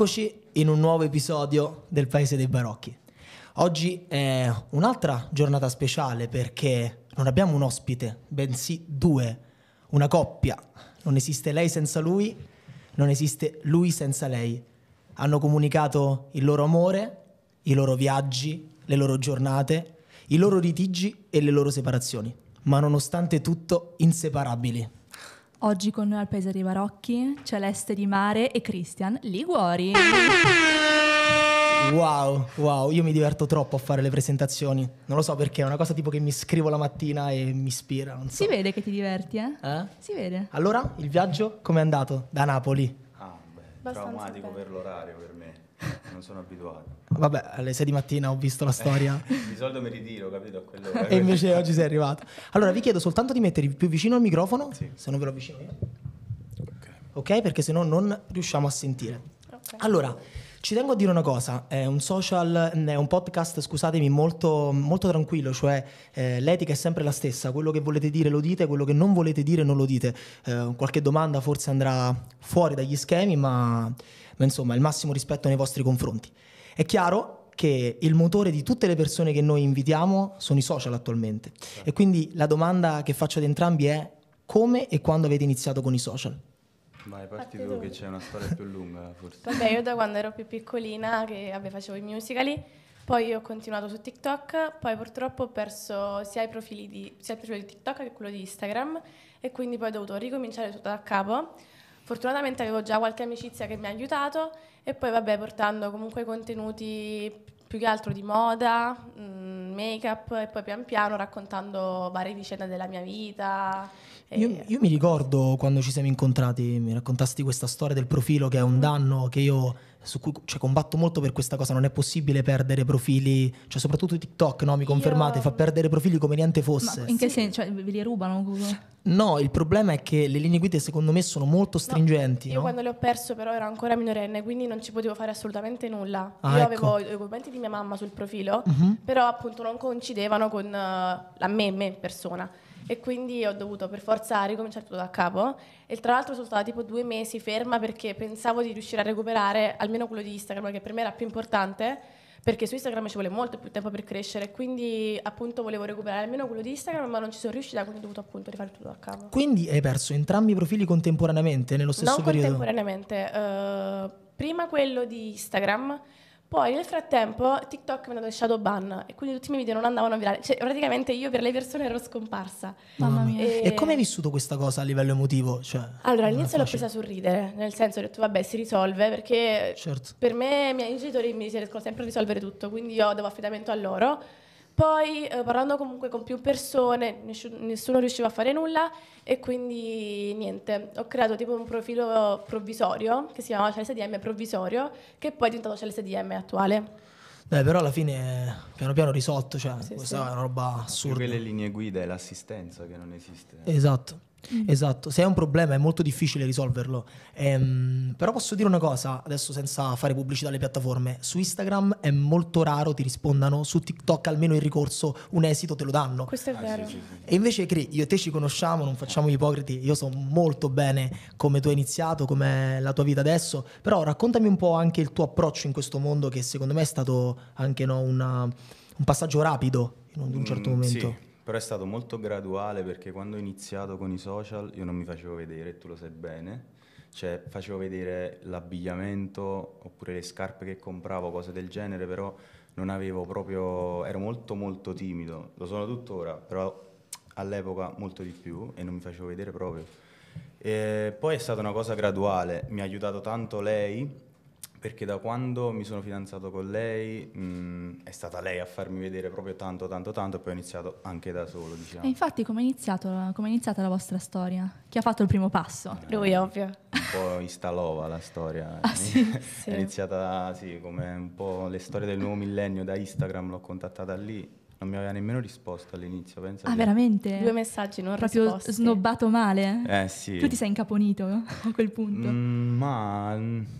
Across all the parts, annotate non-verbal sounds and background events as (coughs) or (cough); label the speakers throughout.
Speaker 1: Eccoci in un nuovo episodio del Paese dei Barocchi. Oggi è un'altra giornata speciale perché non abbiamo un ospite, bensì due, una coppia. Non esiste lei senza lui, non esiste lui senza lei. Hanno comunicato il loro amore, i loro viaggi, le loro giornate, i loro litigi e le loro separazioni, ma nonostante tutto inseparabili.
Speaker 2: Oggi con noi al Paese dei Barocchi, Celeste Di Mare e Cristian Liguori.
Speaker 1: Wow, wow, io mi diverto troppo a fare le presentazioni. Non lo so perché, è una cosa tipo che mi scrivo la mattina e mi ispira. So. Si
Speaker 2: vede che ti diverti, eh? eh? Si vede.
Speaker 1: Allora, il viaggio com'è andato? Da Napoli.
Speaker 3: Ah, beh, traumatico per l'orario per me. (laughs) non sono abituato.
Speaker 1: Vabbè, alle 6 di mattina ho visto la storia. (laughs)
Speaker 3: di solito mi ritiro, capito? e invece
Speaker 1: oggi sei arrivato. Allora, vi chiedo soltanto di mettervi più vicino al microfono, sì. se non ve lo avvicino io. Ok, perché se no non riusciamo a sentire. Okay. Allora, ci tengo a dire una cosa, è un social, è un podcast, scusatemi, molto, molto tranquillo, cioè eh, l'etica è sempre la stessa, quello che volete dire lo dite, quello che non volete dire non lo dite. Eh, qualche domanda forse andrà fuori dagli schemi, ma ma insomma il massimo rispetto nei vostri confronti. È chiaro che il motore di tutte le persone che noi invitiamo sono i social attualmente sì. Certo. e quindi la domanda che faccio ad entrambi è come e quando avete iniziato con i social?
Speaker 3: Vai, parti partito che c'è una storia più lunga forse. Vabbè, io
Speaker 4: da quando ero più piccolina che vabbè, facevo i musicali, poi ho continuato su TikTok, poi purtroppo ho perso sia, di, sia il profilo di TikTok che quello di Instagram e quindi poi ho dovuto ricominciare tutto da capo. Fortunatamente avevo già qualche amicizia che mi ha aiutato e poi vabbè portando comunque contenuti più che altro di moda, mm, make-up e poi pian piano raccontando varie vicende della mia vita.
Speaker 1: Io, io, mi ricordo quando ci siamo incontrati, mi raccontasti questa storia del profilo che è un mm. danno che io su cui cioè, combatto molto per questa cosa, non è possibile perdere profili, cioè soprattutto TikTok, no, mi confermate, Io... fa perdere profili come niente fosse. Ma in che
Speaker 2: sì. senso? Cioè, ve li rubano?
Speaker 1: No, il problema è che le linee guida secondo me sono molto stringenti. No, io no?
Speaker 2: quando
Speaker 4: le ho perso però ero ancora minorenne, quindi non ci potevo fare assolutamente nulla. Ah, io ecco. avevo i documenti di mia mamma sul profilo, uh-huh. però appunto non coincidevano con uh, la me, me persona e quindi ho dovuto per forza ricominciare tutto da capo e tra l'altro sono stata tipo due mesi ferma perché pensavo di riuscire a recuperare almeno quello di Instagram che per me era più importante perché su Instagram ci vuole molto più tempo per crescere, quindi appunto volevo recuperare almeno quello di Instagram, ma non ci sono riuscita, quindi ho dovuto appunto rifare tutto da capo.
Speaker 1: Quindi hai perso entrambi i profili contemporaneamente nello stesso non periodo? Non
Speaker 4: contemporaneamente, uh, prima quello di Instagram poi nel frattempo TikTok mi ha dato il shadow ban e quindi tutti i miei video non andavano a virali. Cioè praticamente io per le persone ero scomparsa.
Speaker 1: Mamma mia. E, e come hai vissuto questa cosa a livello emotivo? Cioè, allora all'inizio l'ho presa
Speaker 4: sul ridere, nel senso ho detto vabbè si risolve perché certo. per me i miei genitori mi riescono sempre a risolvere tutto, quindi io devo affidamento a loro. Poi eh, parlando comunque con più persone, nessuno riusciva a fare nulla e quindi niente, ho creato tipo un profilo provvisorio che si chiamava CLSDM provvisorio, che poi è diventato CLSDM attuale.
Speaker 1: Dai, però alla fine piano piano risolto, cioè sì, questa sì. è una roba assurda. Più che le linee
Speaker 3: guida è l'assistenza che non esiste.
Speaker 1: Esatto. Mm. Esatto, se è un problema è molto difficile risolverlo. Ehm, però posso dire una cosa, adesso senza fare pubblicità alle piattaforme, su Instagram è molto raro ti rispondano, su TikTok almeno il ricorso, un esito te lo danno. Questo
Speaker 4: è ah, vero. Sì, sì, sì.
Speaker 1: E invece Cri, io e te ci conosciamo, non facciamo ipocriti, io so molto bene come tu hai iniziato, com'è la tua vita adesso, però raccontami un po' anche il tuo approccio in questo mondo che secondo me è stato anche no, una, un passaggio rapido in un, in un mm, certo mm, momento.
Speaker 3: Però è stato molto graduale perché quando ho iniziato con i social io non mi facevo vedere, tu lo sai bene. Cioè facevo vedere l'abbigliamento oppure le scarpe che compravo, cose del genere, però non avevo proprio... ero molto molto timido, lo sono tuttora, però all'epoca molto di più e non mi facevo vedere proprio. E poi è stata una cosa graduale, mi ha aiutato tanto lei perché da quando mi sono fidanzato con lei mh, mm, è stata lei a farmi vedere proprio tanto, tanto, tanto e poi ho iniziato anche da solo. Diciamo. E
Speaker 2: infatti come è, iniziata la vostra storia? Chi ha fatto il primo passo? Eh, Lui, ovvio. Un
Speaker 3: po' istalova la storia. (laughs) Ah, sì, sì. È iniziata sì, come un po' le storie del nuovo millennio da Instagram, l'ho contattata lì non mi aveva nemmeno risposto all'inizio, pensa. Ah, che... veramente?
Speaker 2: Due messaggi, non Proprio risposte. snobbato male? Eh, eh sì. Tu ti sei incaponito (laughs) a quel punto? Mm,
Speaker 3: ma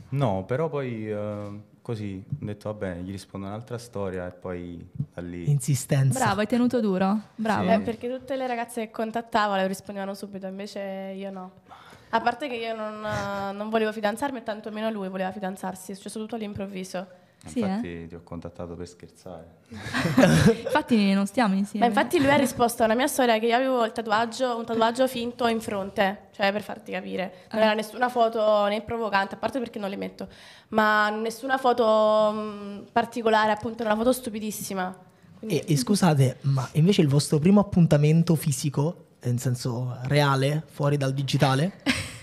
Speaker 3: no, però poi uh, così ho detto vabbè, gli rispondo un'altra storia e poi da lì...
Speaker 1: Insistenza.
Speaker 3: Bravo,
Speaker 2: hai tenuto duro, bravo. Sì. Eh, perché tutte le ragazze che
Speaker 4: contattavo le rispondevano subito, invece io no. A parte che io non, eh, non volevo fidanzarmi tantomeno lui voleva fidanzarsi, è successo tutto all'improvviso. Sì,
Speaker 2: infatti
Speaker 3: eh? ti ho contattato per
Speaker 2: scherzare. (laughs) (laughs) infatti non stiamo insieme. Ma infatti lui ha
Speaker 4: risposto alla mia storia che io avevo il tatuaggio, un tatuaggio finto in fronte, cioè per farti capire. Non era eh. nessuna foto né provocante, a parte perché non le metto, ma nessuna foto mh, mm, particolare, appunto era una foto stupidissima. Quindi... E, e scusate,
Speaker 1: ma invece il vostro primo appuntamento fisico, in senso reale, fuori dal digitale? (laughs)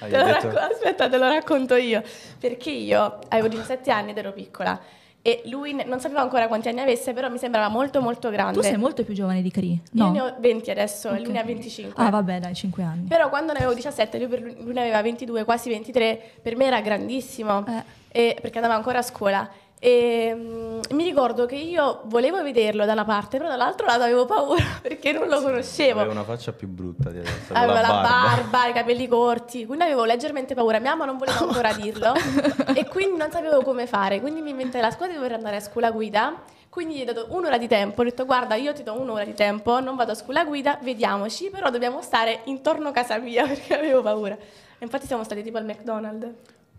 Speaker 1: Ah, te lo racco-
Speaker 4: aspetta, te lo racconto io. Perché io avevo 17 anni ed ero piccola. E lui ne- non sapevo ancora quanti anni avesse, però mi sembrava molto molto grande. Tu sei
Speaker 2: molto più giovane di Cri. No. Io ne ho
Speaker 4: 20 adesso e lui ne ha 25. Ah,
Speaker 2: vabbè, dai, 5 anni.
Speaker 4: Però quando ne avevo 17, lui, per lui ne aveva 22, quasi 23, per me era grandissimo. Eh. E- perché andava ancora a scuola. E um, mi ricordo che io volevo vederlo da una parte, però dall'altro lato avevo paura (laughs) perché non lo conoscevo. Aveva
Speaker 3: una faccia più brutta di adesso. Aveva la, la barba.
Speaker 4: barba. i capelli corti, quindi avevo leggermente paura. Mia mamma non voleva ancora dirlo (laughs) e quindi non sapevo come fare. Quindi mi inventai la scuola di dover andare a scuola guida. Quindi gli ho dato un'ora di tempo, ho detto guarda io ti do un'ora di tempo, non vado a scuola guida, vediamoci, però dobbiamo stare intorno a casa mia (laughs) perché avevo paura. E infatti siamo stati tipo al McDonald's.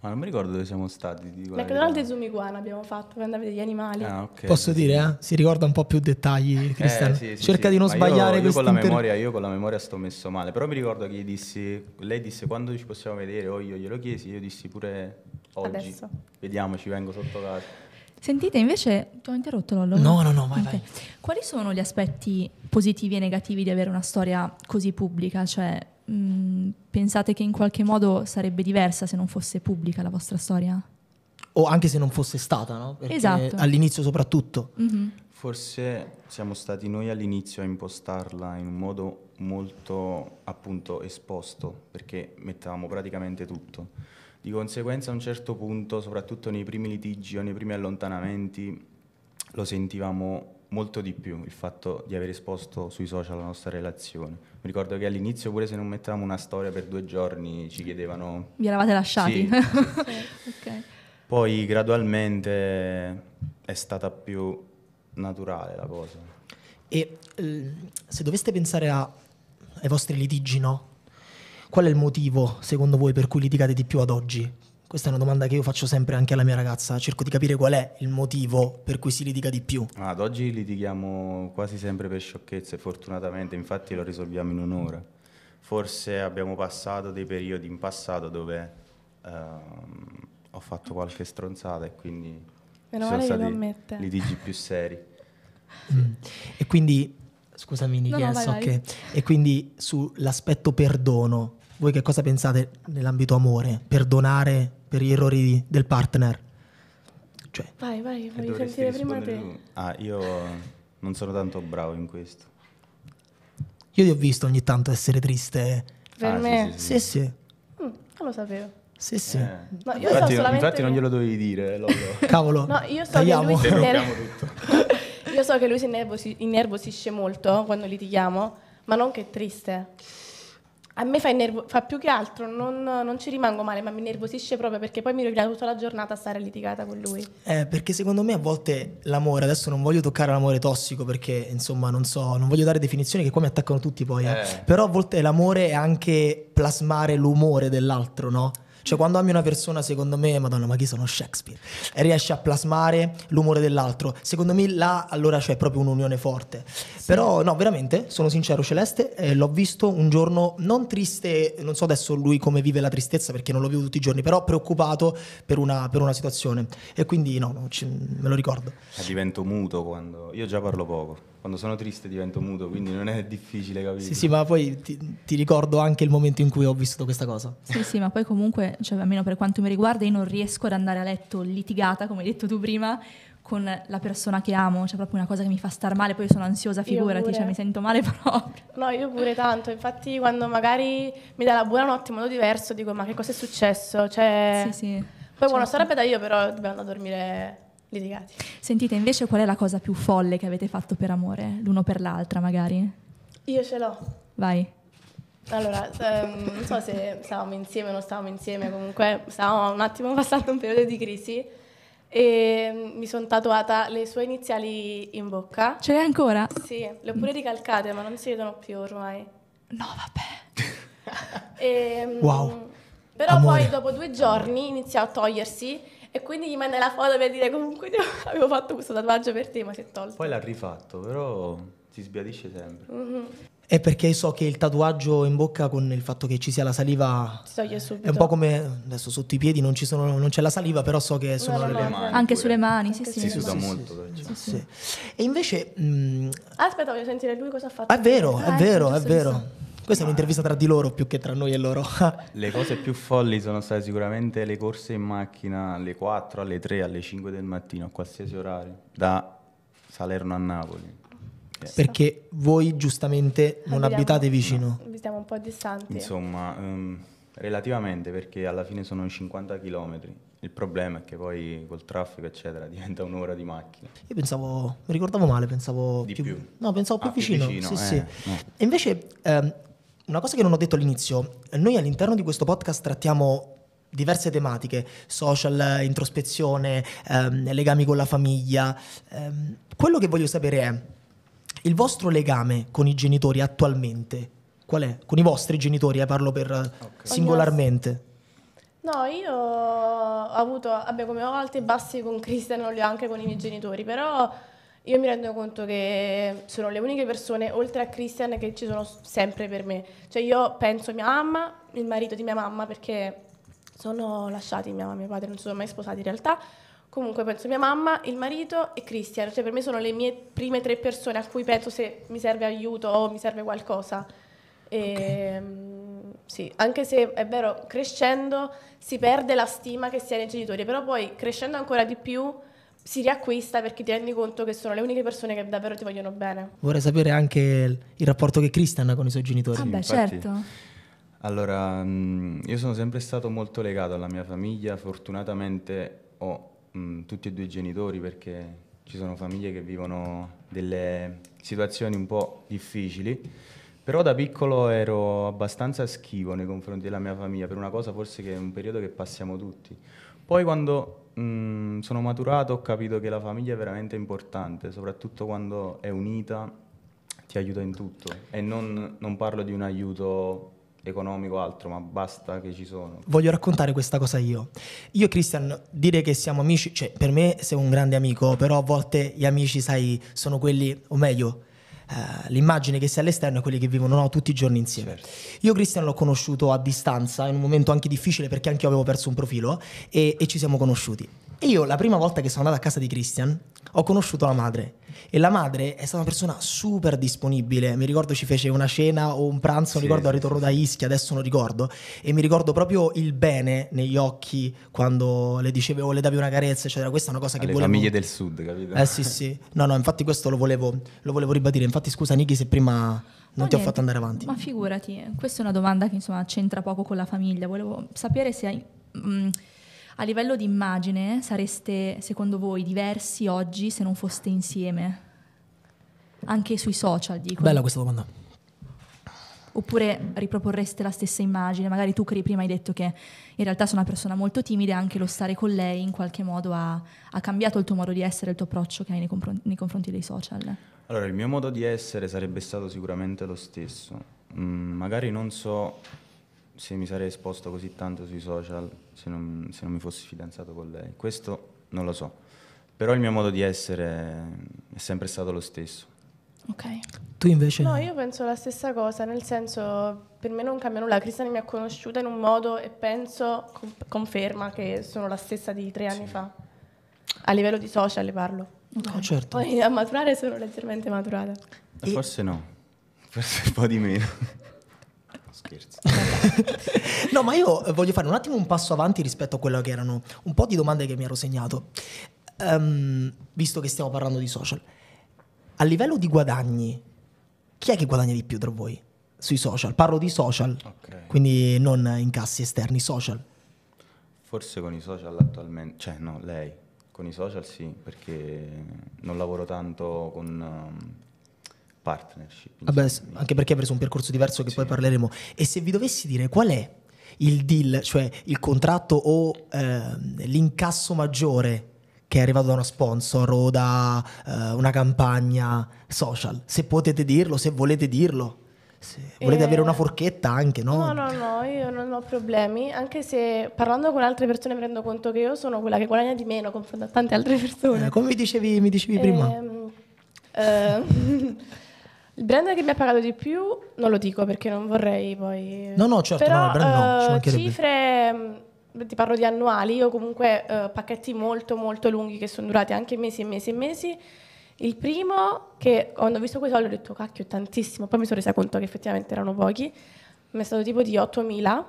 Speaker 3: Ma non
Speaker 1: mi ricordo dove siamo
Speaker 3: stati. McDonald's
Speaker 4: e Zumiguana abbiamo fatto per andare a vedere gli animali. Ah,
Speaker 3: okay. Posso
Speaker 1: dire, eh? Si ricorda un po' più dettagli, Cristian. Eh, sì, sì, Cerca sì. di non sbagliare io, io con la memoria, Io
Speaker 3: con la memoria sto messo male, però mi ricordo che dissi, lei disse quando ci possiamo vedere, o oh, io glielo chiesi, io dissi pure oggi. Adesso. Vediamoci, vengo sotto casa.
Speaker 2: Sentite, invece, ti ho interrotto Lollo? No, no, no, vai, okay. vai. Quali sono gli aspetti positivi e negativi di avere una storia così pubblica? Cioè, Mm, pensate che in qualche modo sarebbe diversa se non fosse pubblica la vostra storia?
Speaker 1: O anche se non fosse stata, no?
Speaker 2: Perché esatto. All'inizio
Speaker 1: soprattutto.
Speaker 2: Mm-hmm.
Speaker 3: Forse siamo stati noi all'inizio a impostarla in un modo molto appunto esposto, perché mettevamo praticamente tutto. Di conseguenza a un certo punto, soprattutto nei primi litigi o nei primi allontanamenti, lo sentivamo molto di più il fatto di aver esposto sui social la nostra relazione. Mi ricordo che all'inizio, pure se non mettevamo una storia per due giorni, ci chiedevano.
Speaker 2: Vi eravate lasciati? Sì. (laughs) sì. okay.
Speaker 3: Poi gradualmente è stata più naturale la cosa.
Speaker 1: E eh, se doveste pensare a, ai vostri litigi, no? Qual è il motivo, secondo voi, per cui litigate di più ad oggi? Questa è una domanda che io faccio sempre anche alla mia ragazza, cerco di capire qual è il motivo per cui si litiga di più.
Speaker 3: Ah, ad oggi litighiamo quasi sempre per sciocchezze, fortunatamente, infatti lo risolviamo in un'ora. Forse abbiamo passato dei periodi in passato dove ehm, ho fatto qualche stronzata e quindi Meno sono stati litigi più (laughs) seri.
Speaker 1: Mm. E quindi, scusami Nichia, no, no, so che... E quindi sull'aspetto perdono, voi che cosa pensate nell'ambito amore? Perdonare per gli errori del partner?
Speaker 4: Cioè, vai, vai, voglio sentire prima te.
Speaker 3: Ah, io non sono tanto bravo in questo.
Speaker 4: Io
Speaker 1: ti ho visto ogni tanto essere triste.
Speaker 4: Per ah, me? Sì, sì. sì. sì. Mm, non lo sapevo. Sì, sì.
Speaker 1: Eh. No, io infatti, so infatti non glielo dovevi dire, eh, Lolo. (laughs) Cavolo. No, io so Tagliamo. che lui si innervosisce.
Speaker 4: (laughs) io so che lui si innervosisce molto quando litighiamo, ma non che è triste a me fa, innervo- fa più che altro, non, non, ci rimango male, ma mi nervosisce proprio perché poi mi rovina tutta la giornata a stare litigata con lui.
Speaker 1: Eh, perché secondo me a volte l'amore, adesso non voglio toccare l'amore tossico perché insomma non so, non voglio dare definizioni che qua mi attaccano tutti poi, eh. Eh. però a volte l'amore è anche plasmare l'umore dell'altro, no? Cioè quando ami una persona, secondo me, madonna, ma chi sono Shakespeare? E riesci a plasmare l'umore dell'altro. Secondo me là allora c'è proprio un'unione forte. Sì. Però no, veramente, sono sincero, Celeste, eh, l'ho visto un giorno non triste, non so adesso lui come vive la tristezza perché non lo vivo tutti i giorni, però preoccupato per una, per una situazione. E quindi no, no ci, me lo ricordo.
Speaker 3: Eh, divento muto quando... Io già parlo poco quando sono triste divento muto, quindi non è difficile capire. Sì, sì, ma
Speaker 1: poi ti, ti, ricordo anche il momento in cui ho vissuto questa cosa.
Speaker 2: Sì, sì, ma poi comunque, cioè, almeno per quanto mi riguarda, io non riesco ad andare a letto litigata, come hai detto tu prima, con la persona che amo, C'è cioè, proprio una cosa che mi fa star male, poi sono ansiosa, figurati, cioè, mi sento male (laughs) proprio.
Speaker 4: No, io pure tanto, infatti quando magari mi dà la buonanotte in modo diverso dico ma che cosa è successo? Cioè... Sì, sì. Poi certo. buono sarebbe da io però dobbiamo andare a dormire litigati.
Speaker 2: Sentite, invece qual è la cosa più folle che avete fatto per amore, l'uno per l'altra magari? Io ce l'ho. Vai.
Speaker 4: Allora, ehm, non so se stavamo insieme o non stavamo insieme, comunque stavamo un attimo (laughs) passando un periodo di crisi e mm, mi sono tatuata le sue iniziali in bocca.
Speaker 2: Ce l'hai ancora?
Speaker 4: Sì, le ho pure ricalcate, ma non si vedono più ormai. No, vabbè. e, ehm, wow. Però Amore. poi dopo due giorni iniziò a togliersi e quindi gli manda la foto per dire comunque avevo fatto questo tatuaggio per te, ma si è tolto. Poi
Speaker 3: l'ha rifatto, però si sbiadisce sempre.
Speaker 4: Mm-hmm.
Speaker 1: È perché so che il tatuaggio in bocca con il fatto che ci sia la saliva
Speaker 4: si
Speaker 2: toglie subito. È un po' come
Speaker 1: adesso sotto i piedi non, sono, non c'è la saliva, però so che sono no, le, le mani. Anche
Speaker 2: pure. sulle mani, sì, sì. Si suda molto. E
Speaker 4: invece... Mh...
Speaker 1: Mm,
Speaker 2: Aspetta, voglio sentire lui cosa ha fatto. È vero, eh, è vero, è vero.
Speaker 1: Questa è un'intervista tra di loro più che tra noi e loro. (laughs)
Speaker 3: le cose più folli sono state sicuramente le corse in macchina alle 4, alle 3, alle 5 del mattino, a qualsiasi orario, da Salerno a Napoli. Yeah. Perché
Speaker 1: voi giustamente non abitate
Speaker 4: vicino. No, abitiamo un po' distanti.
Speaker 3: Insomma, um, relativamente perché alla fine sono 50 km. Il problema è che poi col traffico, eccetera, (laughs) diventa un'ora di macchina.
Speaker 4: Io
Speaker 1: pensavo, mi ricordavo male, pensavo di più. più. No, pensavo più ah, vicino. Più vicino sì, eh, sì. No. E invece ehm, una cosa che non ho detto all'inizio, noi all'interno di questo podcast trattiamo diverse tematiche, social, introspezione, ehm, legami con la famiglia. Ehm, quello che voglio sapere è il vostro legame con i genitori attualmente. Qual è? Con i vostri genitori, eh, parlo per eh, okay. singolarmente.
Speaker 4: No, io ho avuto, vabbè, come ho alti e bassi con Cristian, non li ho anche con i miei genitori, però io mi rendo conto che sono le uniche persone, oltre a Christian, che ci sono sempre per me. Cioè io penso a mia mamma, il marito di mia mamma, perché sono lasciati mia mamma e mio padre, non si sono mai sposati in realtà. Comunque penso a mia mamma, il marito e Christian. Cioè per me sono le mie prime tre persone a cui penso se mi serve aiuto o mi serve qualcosa. E, okay. Mm, sì, anche se è vero, crescendo si perde la stima che si ha nei genitori, però poi crescendo ancora di più si riacquista perché ti rendi conto che sono le uniche persone che davvero ti vogliono bene.
Speaker 1: Vorrei sapere anche il rapporto che Christian ha con i suoi genitori.
Speaker 3: Sì, Vabbè, certo. Allora, mm, io sono sempre stato molto legato alla mia famiglia, fortunatamente ho mh, mm, tutti e due i genitori perché ci sono famiglie che vivono delle situazioni un po' difficili, però da piccolo ero abbastanza schivo nei confronti della mia famiglia, per una cosa forse che è un periodo che passiamo tutti. Poi quando mh, mm, sono maturato ho capito che la famiglia è veramente importante, soprattutto quando è unita ti aiuta in tutto e non, non parlo di un aiuto economico o altro, ma basta che ci sono.
Speaker 1: Voglio raccontare questa cosa io. Io Christian, dire che siamo amici, cioè per me sei un grande amico, però a volte gli amici, sai, sono quelli, o meglio, eh, l'immagine che si ha all'esterno e quelli che vivono no, tutti i giorni insieme. Certo. Io Cristian l'ho conosciuto a distanza, in un momento anche difficile perché anche io avevo perso un profilo e, e ci siamo conosciuti. E io la prima volta che sono andato a casa di Christian ho conosciuto la madre e la madre è stata una persona super disponibile. Mi ricordo ci fece una cena o un pranzo, sì, ricordo al ritorno sì. da Ischia, adesso non ricordo, e mi ricordo proprio il bene negli occhi quando le dicevo o oh, le davi una carezza, eccetera. Questa è una cosa che Alle volevo... famiglie del sud, capito? Eh sì, sì. No, no, infatti questo lo volevo, lo volevo ribadire. Infatti scusa Niki se prima non ti ho fatto andare avanti.
Speaker 2: Ma figurati, questa è una domanda che insomma c'entra poco con la famiglia. Volevo sapere se hai... Mh, mm, a livello di immagine sareste, secondo voi, diversi oggi se non foste insieme? Anche sui social, dico. Bella questa domanda. Oppure riproporreste la stessa immagine? Magari tu, Cri, prima hai detto che in realtà sei una persona molto timida e anche lo stare con lei in qualche modo ha, ha cambiato il tuo modo di essere, il tuo approccio che hai nei, compro- nei confronti dei social.
Speaker 3: Allora, il mio modo di essere sarebbe stato sicuramente lo stesso. Mm, magari non so se mi sarei esposto così tanto sui social, se non, se non mi fossi fidanzato con lei. Questo non lo so. Però il mio modo di essere è sempre stato lo stesso.
Speaker 4: Ok. Tu invece? No, io penso la stessa cosa, nel senso per me non cambia nulla. Cristian mi ha conosciuta in un modo e penso conferma che sono la stessa di tre anni sì. fa. A livello di social parlo. Okay. No, certo. Poi a maturare sono leggermente maturata.
Speaker 1: E...
Speaker 3: Forse no, forse un po' di meno scherzo.
Speaker 1: (laughs) no, ma io voglio fare un attimo un passo avanti rispetto a quello che erano un po' di domande che mi ero segnato. Um, visto che stiamo parlando di social, a livello di guadagni, chi è che guadagna di più tra voi? Sui social, parlo di social, okay. quindi non incassi esterni, social.
Speaker 3: Forse con i social attualmente, cioè no, lei, con i social sì, perché non lavoro tanto con... Um, partnership.
Speaker 1: Vabbè, ah anche perché ha preso un percorso diverso che sì. poi parleremo. E se vi dovessi dire qual è il deal, cioè il contratto o eh, l'incasso maggiore che è arrivato da uno sponsor o da eh, una campagna social, se potete dirlo, se volete dirlo. Se volete eh, avere una eh, forchetta anche, no? No, no,
Speaker 4: no, io non ho problemi, anche se parlando con altre persone mi rendo conto che io sono quella che guadagna di meno confronto a tante altre persone. Eh,
Speaker 1: come dicevi, mi dicevi prima?
Speaker 4: Ehm, eh, il brand che mi ha pagato di più non lo dico perché non vorrei poi... No, no, certo, Però, no, il brand no, uh, cifre, mm, ti parlo di annuali io comunque uh, pacchetti molto molto lunghi che sono durati anche mesi e mesi e mesi. Il primo che quando ho visto quei soldi ho detto cacchio tantissimo, poi mi sono resa conto che effettivamente erano pochi, mi è stato tipo di 8.000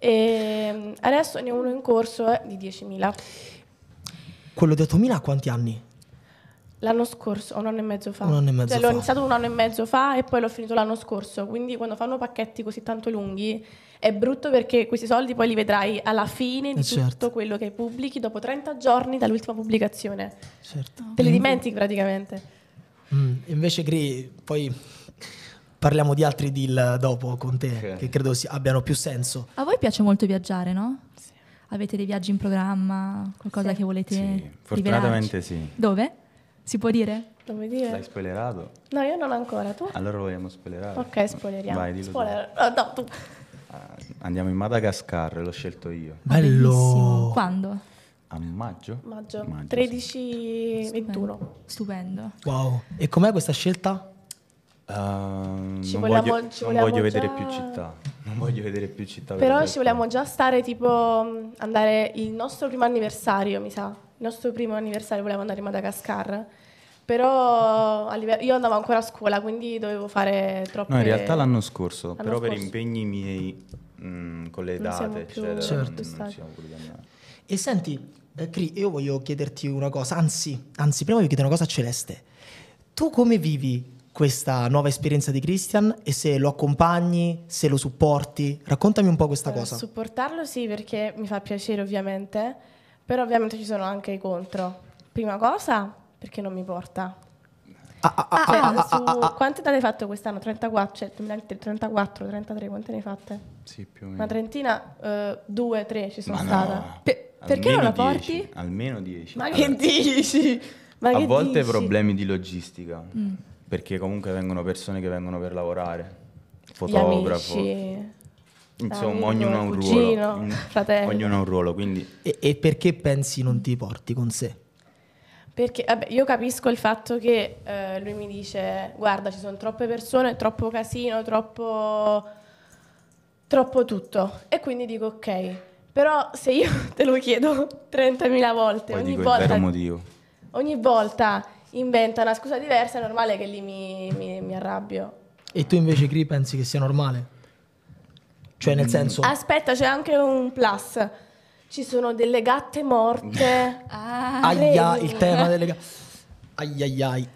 Speaker 4: e ehm, adesso ne ho uno in corso eh, di 10.000.
Speaker 1: Quello di 8.000 ha quanti anni?
Speaker 4: L'anno scorso, un anno e mezzo fa. Un anno e mezzo cioè, fa. L'ho iniziato un anno e mezzo fa e poi l'ho finito l'anno scorso. Quindi quando fanno pacchetti così tanto lunghi è brutto perché questi soldi poi li vedrai alla fine di eh, certo. tutto quello che pubblichi dopo 30 giorni dall'ultima pubblicazione. Certo. Te li mm. dimentichi
Speaker 2: praticamente.
Speaker 1: Mm. Invece Gri, poi parliamo di altri deal dopo con te okay. che credo abbiano più senso.
Speaker 2: A voi piace molto viaggiare, no? Sì. Avete dei viaggi in programma? Qualcosa sì. che volete? Sì, fortunatamente
Speaker 4: rivelarci?
Speaker 3: sì.
Speaker 2: Dove? Si può dire? Non mi
Speaker 4: dire. L'hai
Speaker 3: spoilerato?
Speaker 2: No, io non ancora, tu?
Speaker 3: Allora lo vogliamo spoilerare.
Speaker 2: Ok, spoileriamo.
Speaker 4: Vai, dillo Spoiler. Tu. Ah, no, tu.
Speaker 3: Ah, andiamo in Madagascar, l'ho scelto io. Bello!
Speaker 1: Bellissimo. Quando? A maggio?
Speaker 4: Maggio, maggio 13-21. Stupendo. Stupendo.
Speaker 1: Wow, e com'è questa scelta? Uh, non, vogliamo, voglio, non
Speaker 4: voglio, già... vedere più
Speaker 1: città. Non voglio vedere più città.
Speaker 3: Però ci vogliamo
Speaker 4: già stare, tipo, andare il nostro primo anniversario, mi sa il nostro primo anniversario volevamo andare in Madagascar, però io andavo ancora a scuola, quindi dovevo fare troppo. No, in realtà l'anno scorso, l'anno però scorso. per
Speaker 3: impegni miei mh, mm, con le non date, eccetera, certo. non
Speaker 4: esatto. siamo voluti
Speaker 3: andare.
Speaker 1: E senti, eh, Cri, io voglio chiederti una cosa, anzi, anzi, prima voglio chiedere una cosa a Celeste. Tu come vivi questa nuova esperienza di Christian e se lo accompagni, se lo supporti? Raccontami un po' questa eh, cosa.
Speaker 4: Supportarlo sì, perché mi fa piacere ovviamente però ovviamente ci sono anche i contro. Prima cosa, perché non mi porta? Ah, ah, cioè, ah, su... Quante ne hai fatto quest'anno? 34, cioè, 34, 33, quante ne hai fatte? Sì, più o meno. Una trentina, eh, due, tre ci sono Ma stata. No. perché non la porti? 10.
Speaker 3: Almeno 10. Ma che dici?
Speaker 4: Ma a che volte dici? problemi
Speaker 3: di logistica, mm. perché comunque vengono persone che vengono per lavorare, fotografo. Gli
Speaker 4: amici. Insomma, ognuno ha un cugino, ruolo. (laughs) Mm. Fratello. Ognuno
Speaker 1: ha un ruolo, quindi... E, e, perché pensi non ti porti con sé?
Speaker 4: Perché vabbè, io capisco il fatto che eh, lui mi dice guarda ci sono troppe persone, troppo casino, troppo, troppo tutto. E quindi dico ok, però se io (laughs) te lo chiedo 30.000 volte, Poi ogni volta... Ogni volta inventa una scusa diversa, è normale che lì mi, mi, mi arrabbio.
Speaker 1: E tu invece, Cri, pensi che sia normale? Cioè, nel mm. senso.
Speaker 4: Aspetta, c'è anche un plus. Ci
Speaker 2: sono delle gatte morte. (laughs) ah, Aia, il tema
Speaker 1: delle gatte.
Speaker 3: Ai ai ai,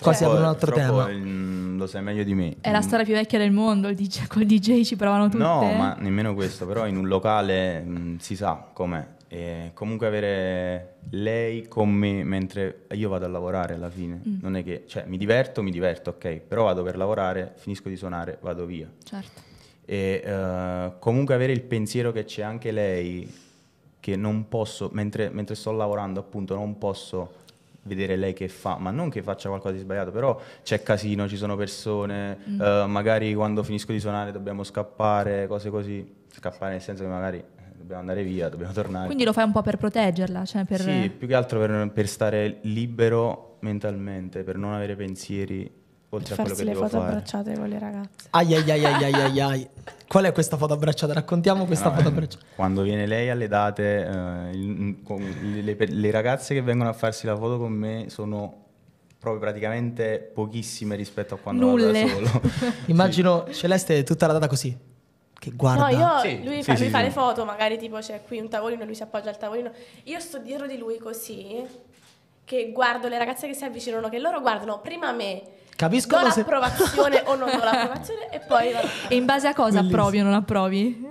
Speaker 3: qua siamo un altro tema. Il, lo sai meglio di me. È la mm. storia
Speaker 2: più vecchia del mondo, il DJ, col DJ ci provano tutti. No, ma
Speaker 3: nemmeno questo, però in un locale mh, mm, si sa com'è. E comunque avere lei con me mentre io vado a lavorare alla fine, mm. non è che, cioè mi diverto, mi diverto, ok, però vado per lavorare, finisco di suonare, vado via. Certo e uh, comunque avere il pensiero che c'è anche lei, che non posso, mentre, mentre sto lavorando appunto, non posso vedere lei che fa, ma non che faccia qualcosa di sbagliato, però c'è casino, ci sono persone, mm. eh, magari quando finisco di suonare dobbiamo scappare, cose così, scappare nel senso che magari eh, dobbiamo andare via, dobbiamo tornare. Quindi lo
Speaker 2: fai un po' per proteggerla? Cioè per... Sì,
Speaker 3: più che altro per, per stare libero mentalmente, per non avere pensieri oltre a quello che le foto
Speaker 2: abbracciate con le ragazze.
Speaker 1: Ai ai ai ai ai ai Qual è questa foto abbracciata? Raccontiamo questa no, ah, foto eh, abbracciata.
Speaker 3: Quando viene lei alle date, eh, il, mm, le, le, le ragazze che vengono a farsi la foto con me sono proprio praticamente pochissime rispetto a quando Nulle. vado da solo.
Speaker 1: (laughs) Immagino sì. Celeste tutta la data così. Che
Speaker 3: guarda. No, io, sì, lui, sì, fa, lui fa le
Speaker 4: foto, magari tipo c'è qui un tavolino, lui si appoggia al tavolino. Io sto dietro di lui così, che guardo le ragazze che si avvicinano, che loro guardano prima me Capisco do cose... l'approvazione (laughs) o non do l'approvazione e poi...
Speaker 2: E in base a cosa Bellissimo. approvi o non approvi?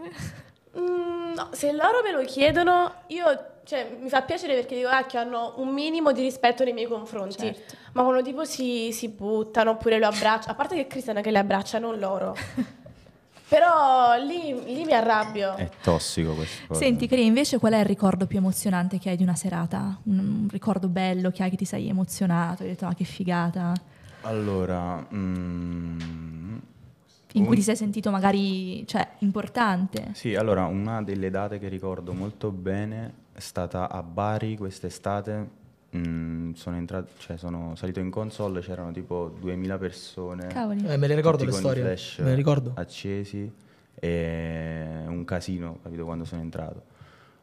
Speaker 4: Mm, no, se loro me lo chiedono, io... Cioè, mi fa piacere perché dico, ah, che hanno un minimo di rispetto nei miei confronti. Certo. Ma quando tipo si, si buttano oppure lo abbracciano... A parte che è Cristiana che le abbraccia, non loro. (laughs)
Speaker 2: Però lì, lì, mi arrabbio. È
Speaker 3: tossico questo. Senti,
Speaker 2: Cri, invece qual è il ricordo più emozionante che hai di una serata? Un, un ricordo bello che hai che ti sei emozionato, hai detto ah che figata.
Speaker 3: Allora... Mm,
Speaker 2: in cui un... ti sei sentito magari cioè, importante?
Speaker 3: Sì, allora una delle date che ricordo molto bene è stata a Bari quest'estate. Mm, sono, entrato, cioè, sono salito in console, c'erano tipo 2000 persone. Cavoli. Eh, me le ricordo le storie. Flash me le ricordo. Accesi e un casino, capito, quando sono entrato.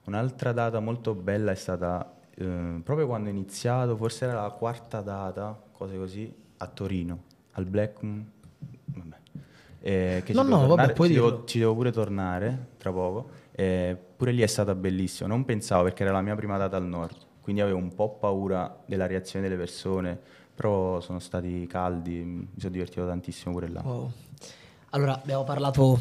Speaker 3: Un'altra data molto bella è stata eh, proprio quando ho iniziato, forse era la quarta data, cose così, a Torino, al Blackmoon. Vabbè. Eh, no, no, vabbè, puoi ci devo, ci, devo, pure tornare tra poco. Eh, pure lì è stata bellissima. Non pensavo perché era la mia prima data al nord, quindi avevo un po' paura della reazione delle persone, però sono stati caldi, mi sono divertito tantissimo pure là.
Speaker 1: Wow. Allora, abbiamo parlato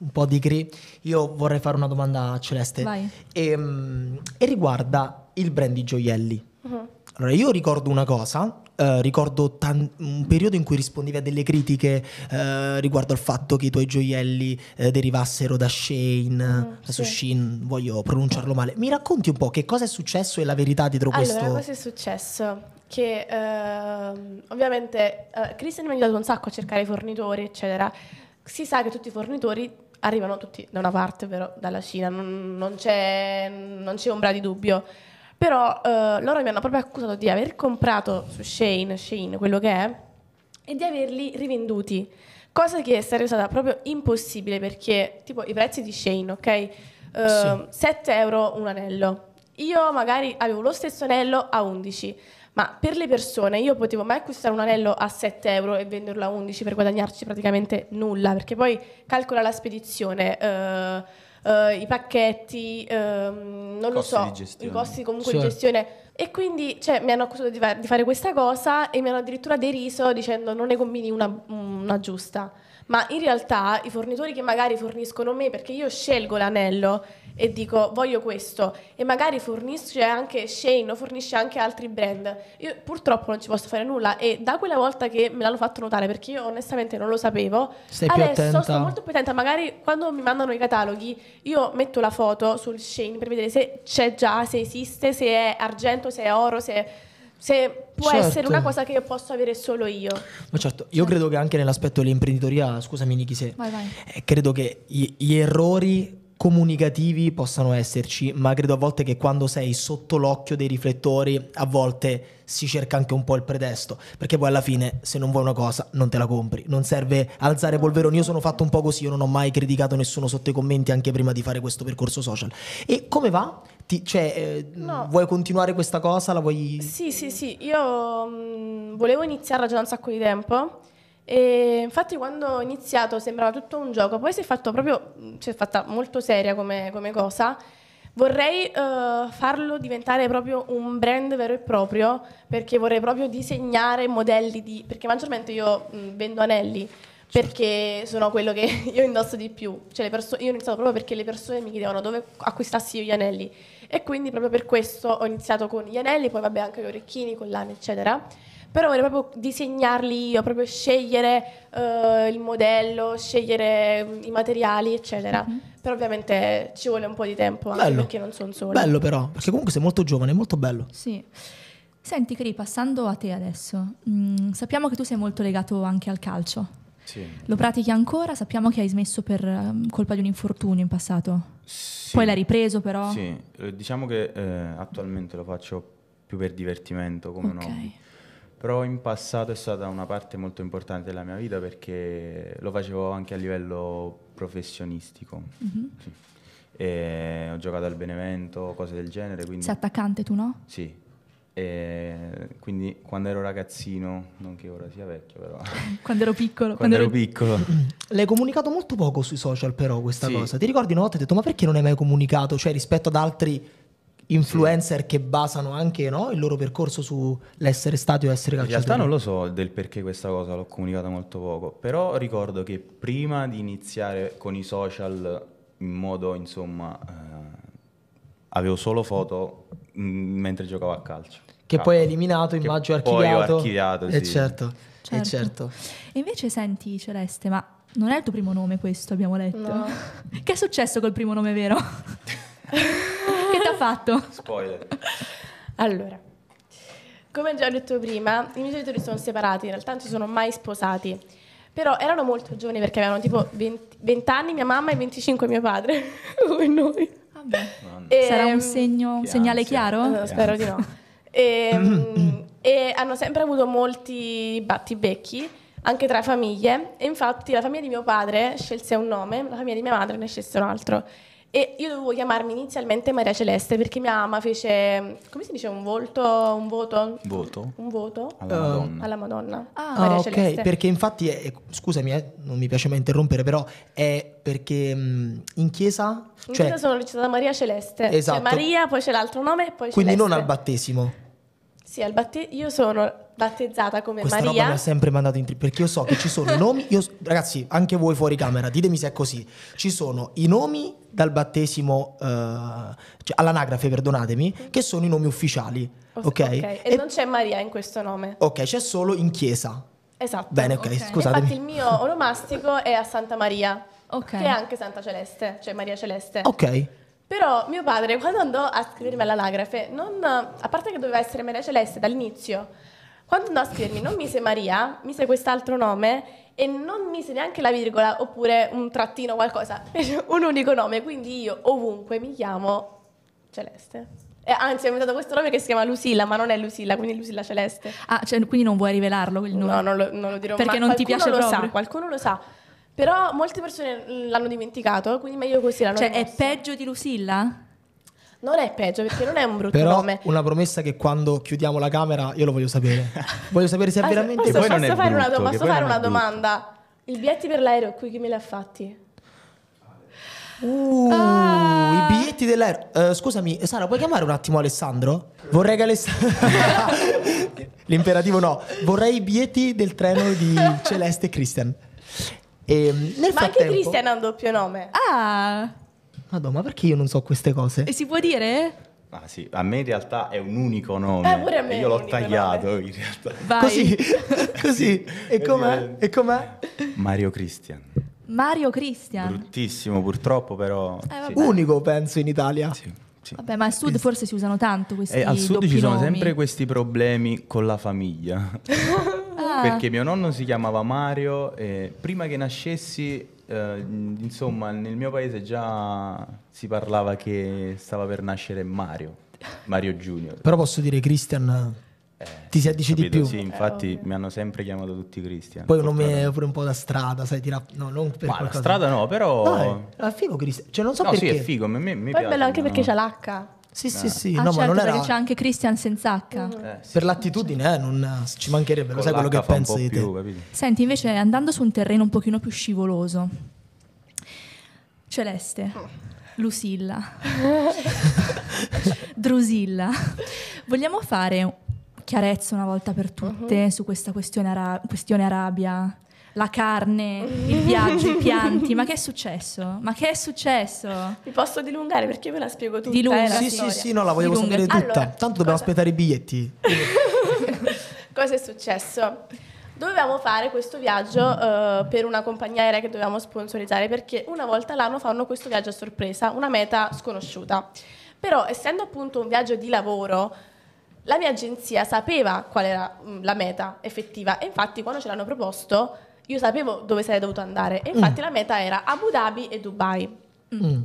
Speaker 1: un po' di Cree. Io vorrei fare una domanda a Celeste. E, um, e riguarda il brand di gioielli. Uh-huh. Allora, io ricordo una cosa, eh, ricordo tan- un periodo in cui rispondevi a delle critiche eh, riguardo al fatto che i tuoi gioielli eh, derivassero da Shane, uh, adesso sì. Shane, voglio pronunciarlo male. Mi racconti un po' che cosa è successo e la verità dietro allora, questo? Allora, cosa
Speaker 4: è successo? Che ehm, ovviamente eh, Christian mi ha aiutato un sacco a cercare i fornitori, eccetera. Si sa che tutti i fornitori arrivano tutti da una parte, però dalla Cina, non, non, c'è, non c'è ombra di dubbio. Però eh, loro mi hanno proprio accusato di aver comprato su Shane, Shane quello che è, e di averli rivenduti. Cosa che sarebbe stata proprio impossibile perché, tipo, i prezzi di Shane, ok? Eh, sì. 7 euro un anello. Io magari avevo lo stesso anello a 11, ma per le persone io potevo mai acquistare un anello a 7 euro e venderlo a 11 per guadagnarci praticamente nulla, perché poi calcola la spedizione. Eh, eh, i pacchetti, ehm, non costi lo so, i costi comunque di certo. gestione. E quindi cioè, mi hanno accusato di, fa- di fare questa cosa e mi hanno addirittura deriso dicendo non ne combini una, una giusta ma in realtà i fornitori che magari forniscono me, perché io scelgo l'anello e dico voglio questo, e magari fornisce anche Shane o fornisce anche altri brand, io purtroppo non ci posso fare nulla e da quella volta che me l'hanno fatto notare, perché io onestamente non lo sapevo, Stai adesso sto molto più attenta, magari quando mi mandano i cataloghi io metto la foto sul Shane per vedere se c'è già, se esiste, se è argento, se è oro, se... È se può certo. essere una cosa che io posso avere solo io.
Speaker 1: Ma certo, io certo. credo che anche nell'aspetto dell'imprenditoria, scusami Niki se, vai, vai. Eh, credo che gli, gli errori comunicativi possano esserci, ma credo a volte che quando sei sotto l'occhio dei riflettori, a volte si cerca anche un po' il pretesto, perché poi alla fine se non vuoi una cosa non te la compri, non serve alzare polverone, io sono fatto un po' così, io non ho mai criticato nessuno sotto i commenti anche prima di fare questo percorso social. E come va? Ti, cioè, eh, no. vuoi continuare questa cosa? La vuoi...
Speaker 4: Sì, sì, sì. Io mh, mm, volevo iniziare già da un sacco di tempo. E infatti quando ho iniziato sembrava tutto un gioco, poi si è fatto proprio, cioè, fatta molto seria come, come cosa. Vorrei eh, farlo diventare proprio un brand vero e proprio, perché vorrei proprio disegnare modelli di... perché maggiormente io mh, mm, vendo anelli, perché sono quello che (laughs) io indosso di più. Cioè, perso- io ho iniziato proprio perché le persone mi chiedevano dove acquistassi io gli anelli e quindi proprio per questo ho iniziato con gli anelli, poi vabbè anche gli orecchini, collane, eccetera. Però vorrei proprio disegnarli io, proprio scegliere eh, il modello, scegliere mm, i materiali, eccetera. Mm-hmm. Però ovviamente ci vuole un po' di tempo, anche bello. perché non sono
Speaker 2: sola. Bello
Speaker 1: però, perché comunque sei molto giovane, molto bello.
Speaker 2: Sì. Senti Cri, passando a te adesso, mh, mm, sappiamo che tu sei molto legato anche al calcio. Sì. Lo pratichi ancora? Sappiamo che hai smesso per um, colpa di un infortunio in passato. Sì sì. Poi l'ha ripreso però? Sì,
Speaker 3: eh, diciamo che eh, attualmente lo faccio più per divertimento come okay. no. Però in passato è stata una parte molto importante della mia vita perché lo facevo anche a livello professionistico. Mm-hmm. Sì. ho giocato al Benevento, cose del genere. Quindi... Sei
Speaker 2: attaccante tu no?
Speaker 3: Sì, e quindi quando ero ragazzino, non che ora sia vecchio però.
Speaker 2: (laughs) quando ero piccolo. Quando, quando ero piccolo. (clears throat) L'hai comunicato
Speaker 1: molto poco sui social però questa sì. cosa. Ti ricordi una volta hai detto ma perché non hai mai comunicato? Cioè rispetto ad altri influencer sì. che basano anche no, il loro percorso sull'essere stati o essere calciatori. In realtà non lo
Speaker 3: so del perché questa cosa l'ho comunicata molto poco, però ricordo che prima di iniziare con i social in modo insomma eh, avevo solo foto mentre giocavo a calcio.
Speaker 1: Che Capo. poi è eliminato, immagino, archiviato. Poi archiviato, eh sì. Certo. Eh,
Speaker 2: certo. Eh certo. E invece senti Celeste, ma non è il tuo primo nome questo, abbiamo letto. No. (laughs) che è successo col primo nome vero? (laughs) che ti ha fatto? Spoiler. Allora, come già detto prima,
Speaker 4: i miei genitori sono separati, in realtà non si sono mai sposati. Però erano molto giovani perché avevano tipo 20, 20 anni mia mamma e 25 mio padre, (laughs) come noi. Vabbè. Ah e, Sarà un, ehm,
Speaker 2: segno, un segnale chiaro? Eh, spero di no.
Speaker 4: E, ehm, (coughs) e hanno sempre avuto molti battibecchi anche tra famiglie e infatti la famiglia di mio padre scelse un nome, la famiglia di mia madre ne scelse un altro e io dovevo chiamarmi inizialmente Maria Celeste perché mia mamma fece, come si dice, un volto, un voto? Voto? Un voto? Alla ehm, Madonna. Alla Madonna. Ah, ah ok, Celeste. perché
Speaker 1: infatti, è, scusami, eh, non mi piace mai interrompere, però è perché mh, mm, in chiesa... In cioè, chiesa
Speaker 4: sono recitata Maria Celeste. Cioè, esatto. Cioè Maria, poi c'è l'altro nome e poi Quindi non al
Speaker 1: battesimo.
Speaker 4: Sì, al batte- io sono battezzata come Questa Maria. Questa mi ha
Speaker 1: sempre mandato in trip, perché io so che ci sono i nomi, io, ragazzi, anche voi fuori camera, ditemi se è così, ci sono i nomi dal battesimo, uh, cioè all'anagrafe, perdonatemi, che sono i nomi ufficiali, ok? okay. E,
Speaker 4: e non c'è Maria in questo nome.
Speaker 1: Ok, c'è solo in chiesa.
Speaker 4: Esatto. Bene, ok, okay. scusatemi. Infatti il mio onomastico è a Santa Maria. Okay. Che è anche Santa Celeste, cioè Maria Celeste. Ok. Però mio padre quando andò a scrivermi all'anagrafe, non, a parte che doveva essere Maria Celeste dall'inizio, quando andò a scrivermi non mise Maria, mise quest'altro nome e non mise neanche la virgola oppure un trattino o qualcosa, (laughs) un unico nome, quindi io ovunque mi chiamo Celeste. Eh, anzi, ho inventato questo nome che si chiama Lucilla, ma non è Lucilla, quindi Lucilla Celeste. Ah, cioè, quindi
Speaker 2: non vuoi rivelarlo quel nome? No, non lo, non lo dirò Perché non ti piace lo proprio. Sa,
Speaker 4: qualcuno lo sa. Però molte persone mm, l'hanno dimenticato,
Speaker 2: quindi meglio così l'hanno Cioè, rimosso. è peggio di Lucilla?
Speaker 4: Non è peggio perché non è un brutto Però nome. una
Speaker 1: promessa che quando chiudiamo la camera io lo voglio sapere. (laughs) voglio sapere se è veramente posso, posso, fare, brutto, una do- posso fare una domanda?
Speaker 4: Il biglietti per l'aereo qui chi me li ha fatti? Uh, ah.
Speaker 1: I biglietti dell'aereo. Uh, scusami, Sara, puoi chiamare un attimo Alessandro? Vorrei che Alessandro. (laughs) (laughs) L'imperativo no. Vorrei i biglietti del treno di Celeste e Christian. E, ehm, nel Ma frattempo...
Speaker 4: anche Cristian ha un doppio nome. Ah!
Speaker 1: Madonna, ma perché io non so queste cose?
Speaker 4: E si può dire?
Speaker 3: Ma sì, a me in realtà è un unico nome. Eh, me Io l'ho tagliato nome. in realtà.
Speaker 2: Vai. Così,
Speaker 1: (laughs) così.
Speaker 2: E com'è? E com'è?
Speaker 3: Mario Cristian.
Speaker 2: Mario Cristian.
Speaker 3: Bruttissimo purtroppo però. Eh, sì. Unico
Speaker 1: penso in Italia. Sì. sì.
Speaker 2: Vabbè, ma al sud forse si usano tanto questi problemi. eh, Al sud ci sono nomi. sempre
Speaker 3: questi problemi con la famiglia.
Speaker 2: (laughs) Ah. Perché
Speaker 3: mio nonno si chiamava Mario e prima che nascessi, eh, insomma, nel mio paese già si parlava che stava per nascere Mario, Mario Junior. Però
Speaker 1: posso dire Christian... Eh, ti si addice di più. Sì,
Speaker 3: eh, infatti eh, mi hanno sempre chiamato tutti Christian. Poi un nome
Speaker 1: pure un po' da strada, sai, tira... no, non per Ma qualcosa. la strada no, però... No, è figo Christian, cioè non so no, perché. Sì, è figo, a mi Poi
Speaker 3: piace. è bello anche no? perché c'è
Speaker 2: l'H. Eh. Ah, certo, eh, sì, sì, sì. Ah, no, certo, ma non era... c'è anche Christian senza H. Eh,
Speaker 1: sì, per l'attitudine, eh, non, eh, ci mancherebbe, lo sai quello che pensi di te. Più,
Speaker 2: Senti, invece, andando su un terreno un pochino più scivoloso, Celeste, oh. Lucilla, (laughs) Drusilla, vogliamo fare chiarezza una volta per tutte uh-huh. su questa questione, ara- questione Arabia? la carne, il viaggio, i (laughs) pianti. Ma che è successo? Ma che è successo? Vi posso dilungare perché ve la spiego tutta. Dilunga. Eh, la sì, storia. sì, sì, no, la voglio Dilunga. sapere tutta. Allora, Tanto
Speaker 1: cosa... dobbiamo aspettare i biglietti.
Speaker 2: (laughs) cosa è
Speaker 4: successo? Dovevamo fare questo viaggio uh, per una compagnia aerea che dovevamo sponsorizzare perché una volta l'anno fanno questo viaggio a sorpresa, una meta sconosciuta. Però essendo appunto un viaggio di lavoro, la mia agenzia sapeva qual era mm, la meta effettiva e infatti quando ce l'hanno proposto io sapevo dove sarei dovuto andare e infatti mm. la meta era Abu Dhabi e Dubai. Mm. mm.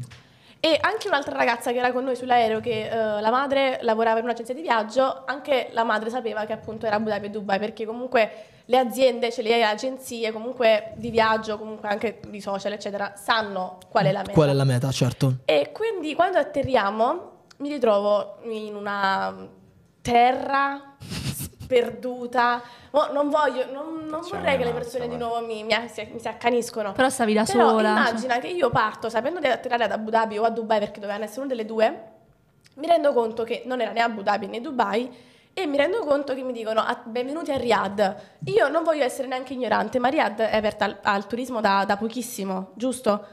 Speaker 4: E anche un'altra ragazza che era con noi sull'aereo, che eh, la madre lavorava in un'agenzia di viaggio, anche la madre sapeva che appunto era Abu Dhabi e Dubai, perché comunque le aziende, cioè le agenzie comunque di viaggio, comunque anche di social, eccetera, sanno qual è la mm. meta. Qual è
Speaker 1: la meta, certo.
Speaker 4: E quindi quando atterriamo mi ritrovo in una terra perduta. Oh, non, voglio, non, non vorrei che le persone di nuovo mi, mi, mi, si, accaniscono. Però stavi da Però sola. Cioè. Immagina cioè. che io parto sapendo di atterrare ad Abu Dhabi o a Dubai perché doveva essere una delle due. Mi rendo conto che non era né Abu Dhabi né Dubai e mi rendo conto che mi dicono benvenuti a Riyadh. Io non voglio essere neanche ignorante, ma Riyadh è aperta al, al turismo da, da, pochissimo, giusto?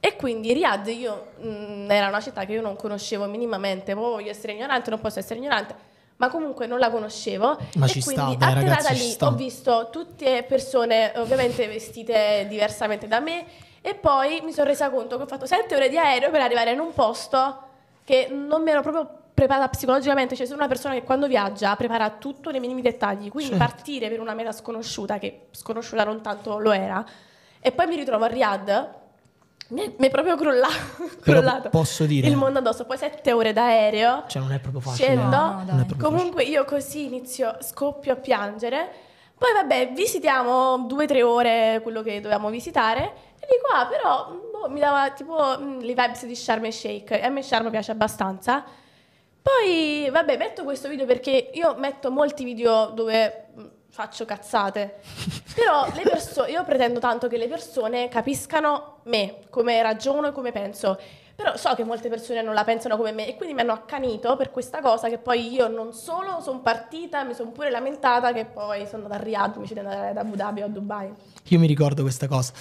Speaker 4: E quindi Riyadh io, mh, mm, era una città che io non conoscevo minimamente, ma voglio essere ignorante, non posso essere ignorante ma comunque non la conoscevo. Ma ci quindi, sta, beh, ragazzi, lì, sta. ho visto tutte persone ovviamente vestite diversamente da me e poi mi sono resa conto che ho fatto 7 ore di aereo per arrivare in un posto che non mi ero proprio preparata psicologicamente, cioè sono una persona che quando viaggia prepara tutto nei minimi dettagli, quindi certo. partire per una meta sconosciuta, che sconosciuta non tanto lo era, e poi mi ritrovo a Riyadh mi è, proprio crollato. (laughs) crollato. Posso dire. Il mondo addosso. Poi sette ore d'aereo.
Speaker 1: Cioè, non è proprio facile. Scendo. Eh. No, no, proprio
Speaker 4: Comunque, facile. io così inizio, scoppio a piangere. Poi, vabbè, visitiamo due o tre ore quello che dovevamo visitare. E di qua, però boh, mi dava tipo mm, le vibes di Charme Shake. E a me Charme piace abbastanza. Poi, vabbè, metto questo video perché io metto molti video dove faccio cazzate. (laughs) Però perso- io pretendo tanto che le persone capiscano me, come ragiono e come penso. Però so che molte persone non la pensano come me e quindi mi hanno accanito per questa cosa che poi io non solo sono partita, mi sono pure lamentata che poi sono andata a Riyadh, mi ci devo andare da Abu Dhabi o a Dubai.
Speaker 1: Io mi ricordo questa cosa.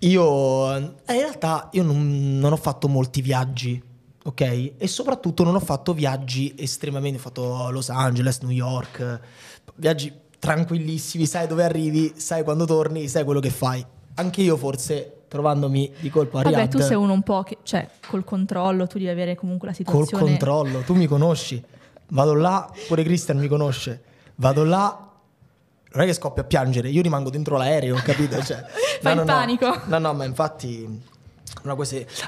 Speaker 1: Io, eh, in realtà, io non, non ho fatto molti viaggi ok? E soprattutto non ho fatto viaggi estremamente, ho fatto Los Angeles, New York, viaggi tranquillissimi, sai dove arrivi, sai quando torni, sai quello che fai. Anche io forse trovandomi di colpo a Riyadh. Vabbè, tu sei uno
Speaker 2: un po' che, cioè, col controllo, tu devi avere comunque la situazione. Col
Speaker 1: controllo, tu mi conosci. Vado là, pure Christian mi conosce. Vado là, non è che scoppio a piangere, io rimango dentro l'aereo, capito? Cioè, (laughs) Fai no, no, panico. No. no, no, ma infatti una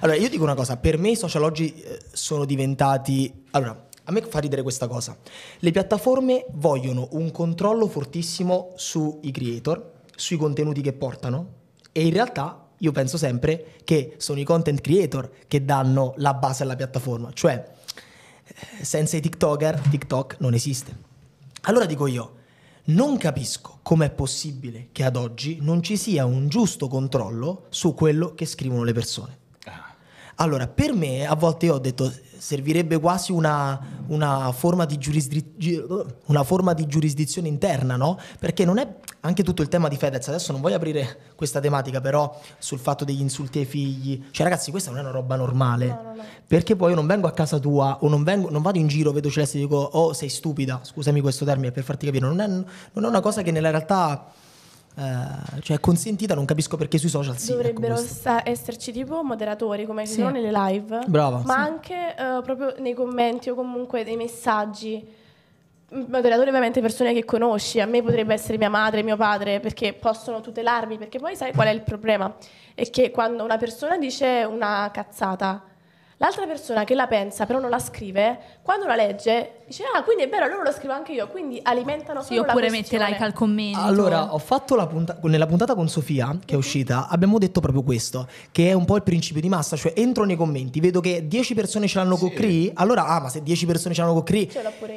Speaker 1: Allora, io dico una cosa, per me i social oggi eh, sono diventati... Allora, a me fa ridere questa cosa. Le piattaforme vogliono un controllo fortissimo sui creator, sui contenuti che portano e in realtà io penso sempre che sono i content creator che danno la base alla piattaforma, cioè eh, senza i TikToker TikTok non esiste. Allora dico io, non capisco com'è possibile che ad oggi non ci sia un giusto controllo su quello che scrivono le persone. Ah. Allora, per me a volte io ho detto servirebbe quasi una, una, forma giurisdi- una, forma di giurisdizione interna, no? Perché non è anche tutto il tema di Fedez, adesso non voglio aprire questa tematica, però sul fatto degli insulti ai figli, cioè ragazzi questa non è una roba normale, no, no, no. perché poi io non vengo a casa tua o non, vengo, non vado in giro, vedo Celeste e dico oh sei stupida, scusami questo termine per farti capire, non è, non è una cosa che nella realtà eh, cioè è consentita, non capisco perché sui social sì. Ecco Dovrebbero ecco
Speaker 4: esserci tipo moderatori, come sì. sono nelle live, Brava, ma sì. anche uh, proprio nei commenti o comunque nei messaggi. Moderatori ovviamente persone che conosci, a me potrebbe essere mia madre, mio padre, perché possono tutelarmi, perché poi sai qual è il problema? È che quando una persona dice una cazzata, L'altra persona che la pensa però non la scrive, quando la legge dice ah quindi è vero, allora lo scrivo anche io, quindi alimentano
Speaker 2: solo sì, oppure mette like al commento. Allora,
Speaker 1: ho fatto la punta- nella puntata con Sofia, che è mhm. uscita, abbiamo detto proprio questo, che è un po' il principio di massa, cioè entro nei commenti, vedo che 10 persone ce l'hanno sì. con Cree, allora ah ma se 10 persone ce l'hanno con Cree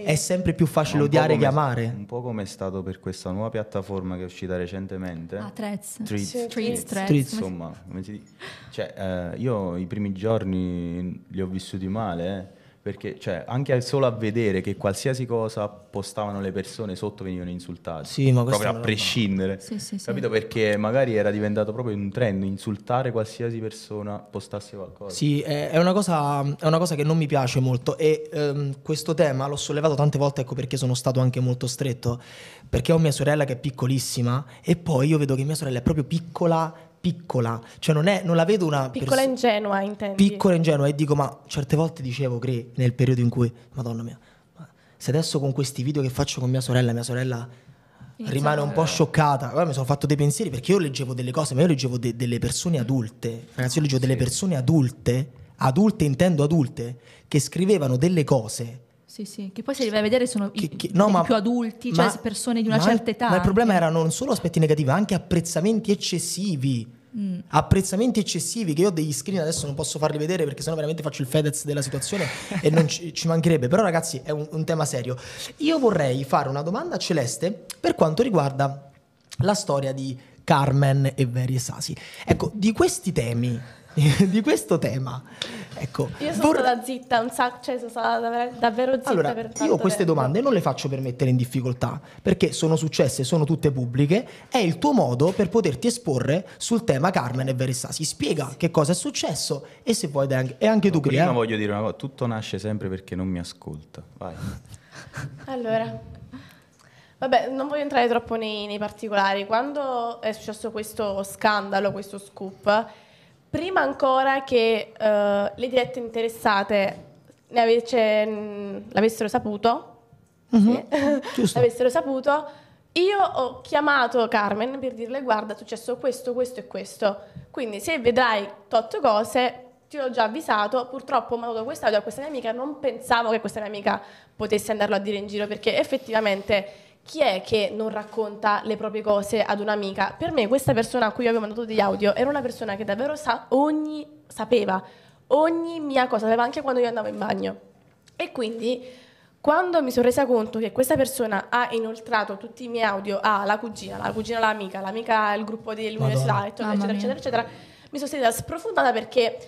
Speaker 1: è sempre più facile odiare che amare.
Speaker 3: Un po' come è stato per questa nuova piattaforma che è uscita recentemente. Ah,
Speaker 2: Threads. Streets. Streets. Threads. Insomma,
Speaker 3: come si dice? Cioè, eh, io i primi giorni li ho vissuti male, eh. perché cioè, anche solo a vedere che qualsiasi cosa postavano le persone sotto venivano insultate, sì, ma proprio a prescindere, sì, sì, capito? Perché magari era diventato proprio un trend insultare qualsiasi persona postasse qualcosa.
Speaker 1: Sì, è una cosa, è una cosa che non mi piace molto e ehm, questo tema l'ho sollevato tante volte, ecco perché sono stato anche molto stretto, perché ho mia sorella che è piccolissima e poi io vedo che mia sorella è proprio piccola piccola, cioè non, è, non la vedo una... Piccola e
Speaker 4: perso- ingenua, intendo. Piccola
Speaker 1: e ingenua e dico, ma certe volte dicevo, Cre, nel periodo in cui, madonna mia, se adesso con questi video che faccio con mia sorella, mia sorella rimane un po' scioccata. Poi mi sono fatto dei pensieri perché io leggevo delle cose, ma io leggevo de- delle persone adulte. Ragazzi, io leggevo sì. delle persone adulte, adulte intendo adulte, che scrivevano delle cose
Speaker 2: sì, sì, che poi si arriva a vedere sono che, che,
Speaker 1: no, i, ma, più adulti, cioè ma, cioè
Speaker 2: persone di una certa il, età. Ma il problema
Speaker 1: erano non solo aspetti negativi, ma anche apprezzamenti eccessivi. Mm. Apprezzamenti eccessivi che io ho degli screen adesso non posso farli vedere perché sennò veramente faccio il Fedez della situazione e non ci, ci, mancherebbe. Però, ragazzi, è un, un tema serio. Io vorrei fare una domanda a Celeste per quanto riguarda la storia di Carmen e Veri e Sasi. Ecco, di questi temi (laughs) di questo tema. Ecco, io sono vor... stata
Speaker 4: zitta un sacco, cioè sono stata davvero zitta. Allora, io queste tempo.
Speaker 1: domande non le faccio per mettere in difficoltà, perché sono successe, sono tutte pubbliche, è il tuo modo per poterti esporre sul tema Carmen e Veressa. Si Spiega sì. che cosa è successo e se vuoi anche, e anche no, tu, Prima eh?
Speaker 3: voglio dire una cosa, tutto nasce sempre perché non mi ascolta. Vai.
Speaker 4: allora... Vabbè, non voglio entrare troppo nei, nei particolari. Quando è successo questo scandalo, questo scoop, prima ancora che uh, le dirette interessate ne avesse, mh, mm, l'avessero saputo,
Speaker 2: mm-hmm. sì, (laughs)
Speaker 4: l'avessero saputo, io ho chiamato Carmen per dirle guarda è successo questo, questo e questo, quindi se vedrai tot cose ti ho già avvisato, purtroppo ho mandato quest'audio a questa mia amica, non pensavo che questa mia amica potesse andarlo a dire in giro perché effettivamente chi è che non racconta le proprie cose ad un'amica? Per me questa persona a cui avevo mandato degli audio era una persona che davvero sa ogni, sapeva ogni mia cosa, sapeva anche quando io andavo in bagno. E quindi quando mi sono resa conto che questa persona ha inoltrato tutti i miei audio alla cugina, la cugina all'amica, l'amica al gruppo dell'università, eccetera, eccetera, eccetera, eccetera, mi sono sentita sprofondata perché,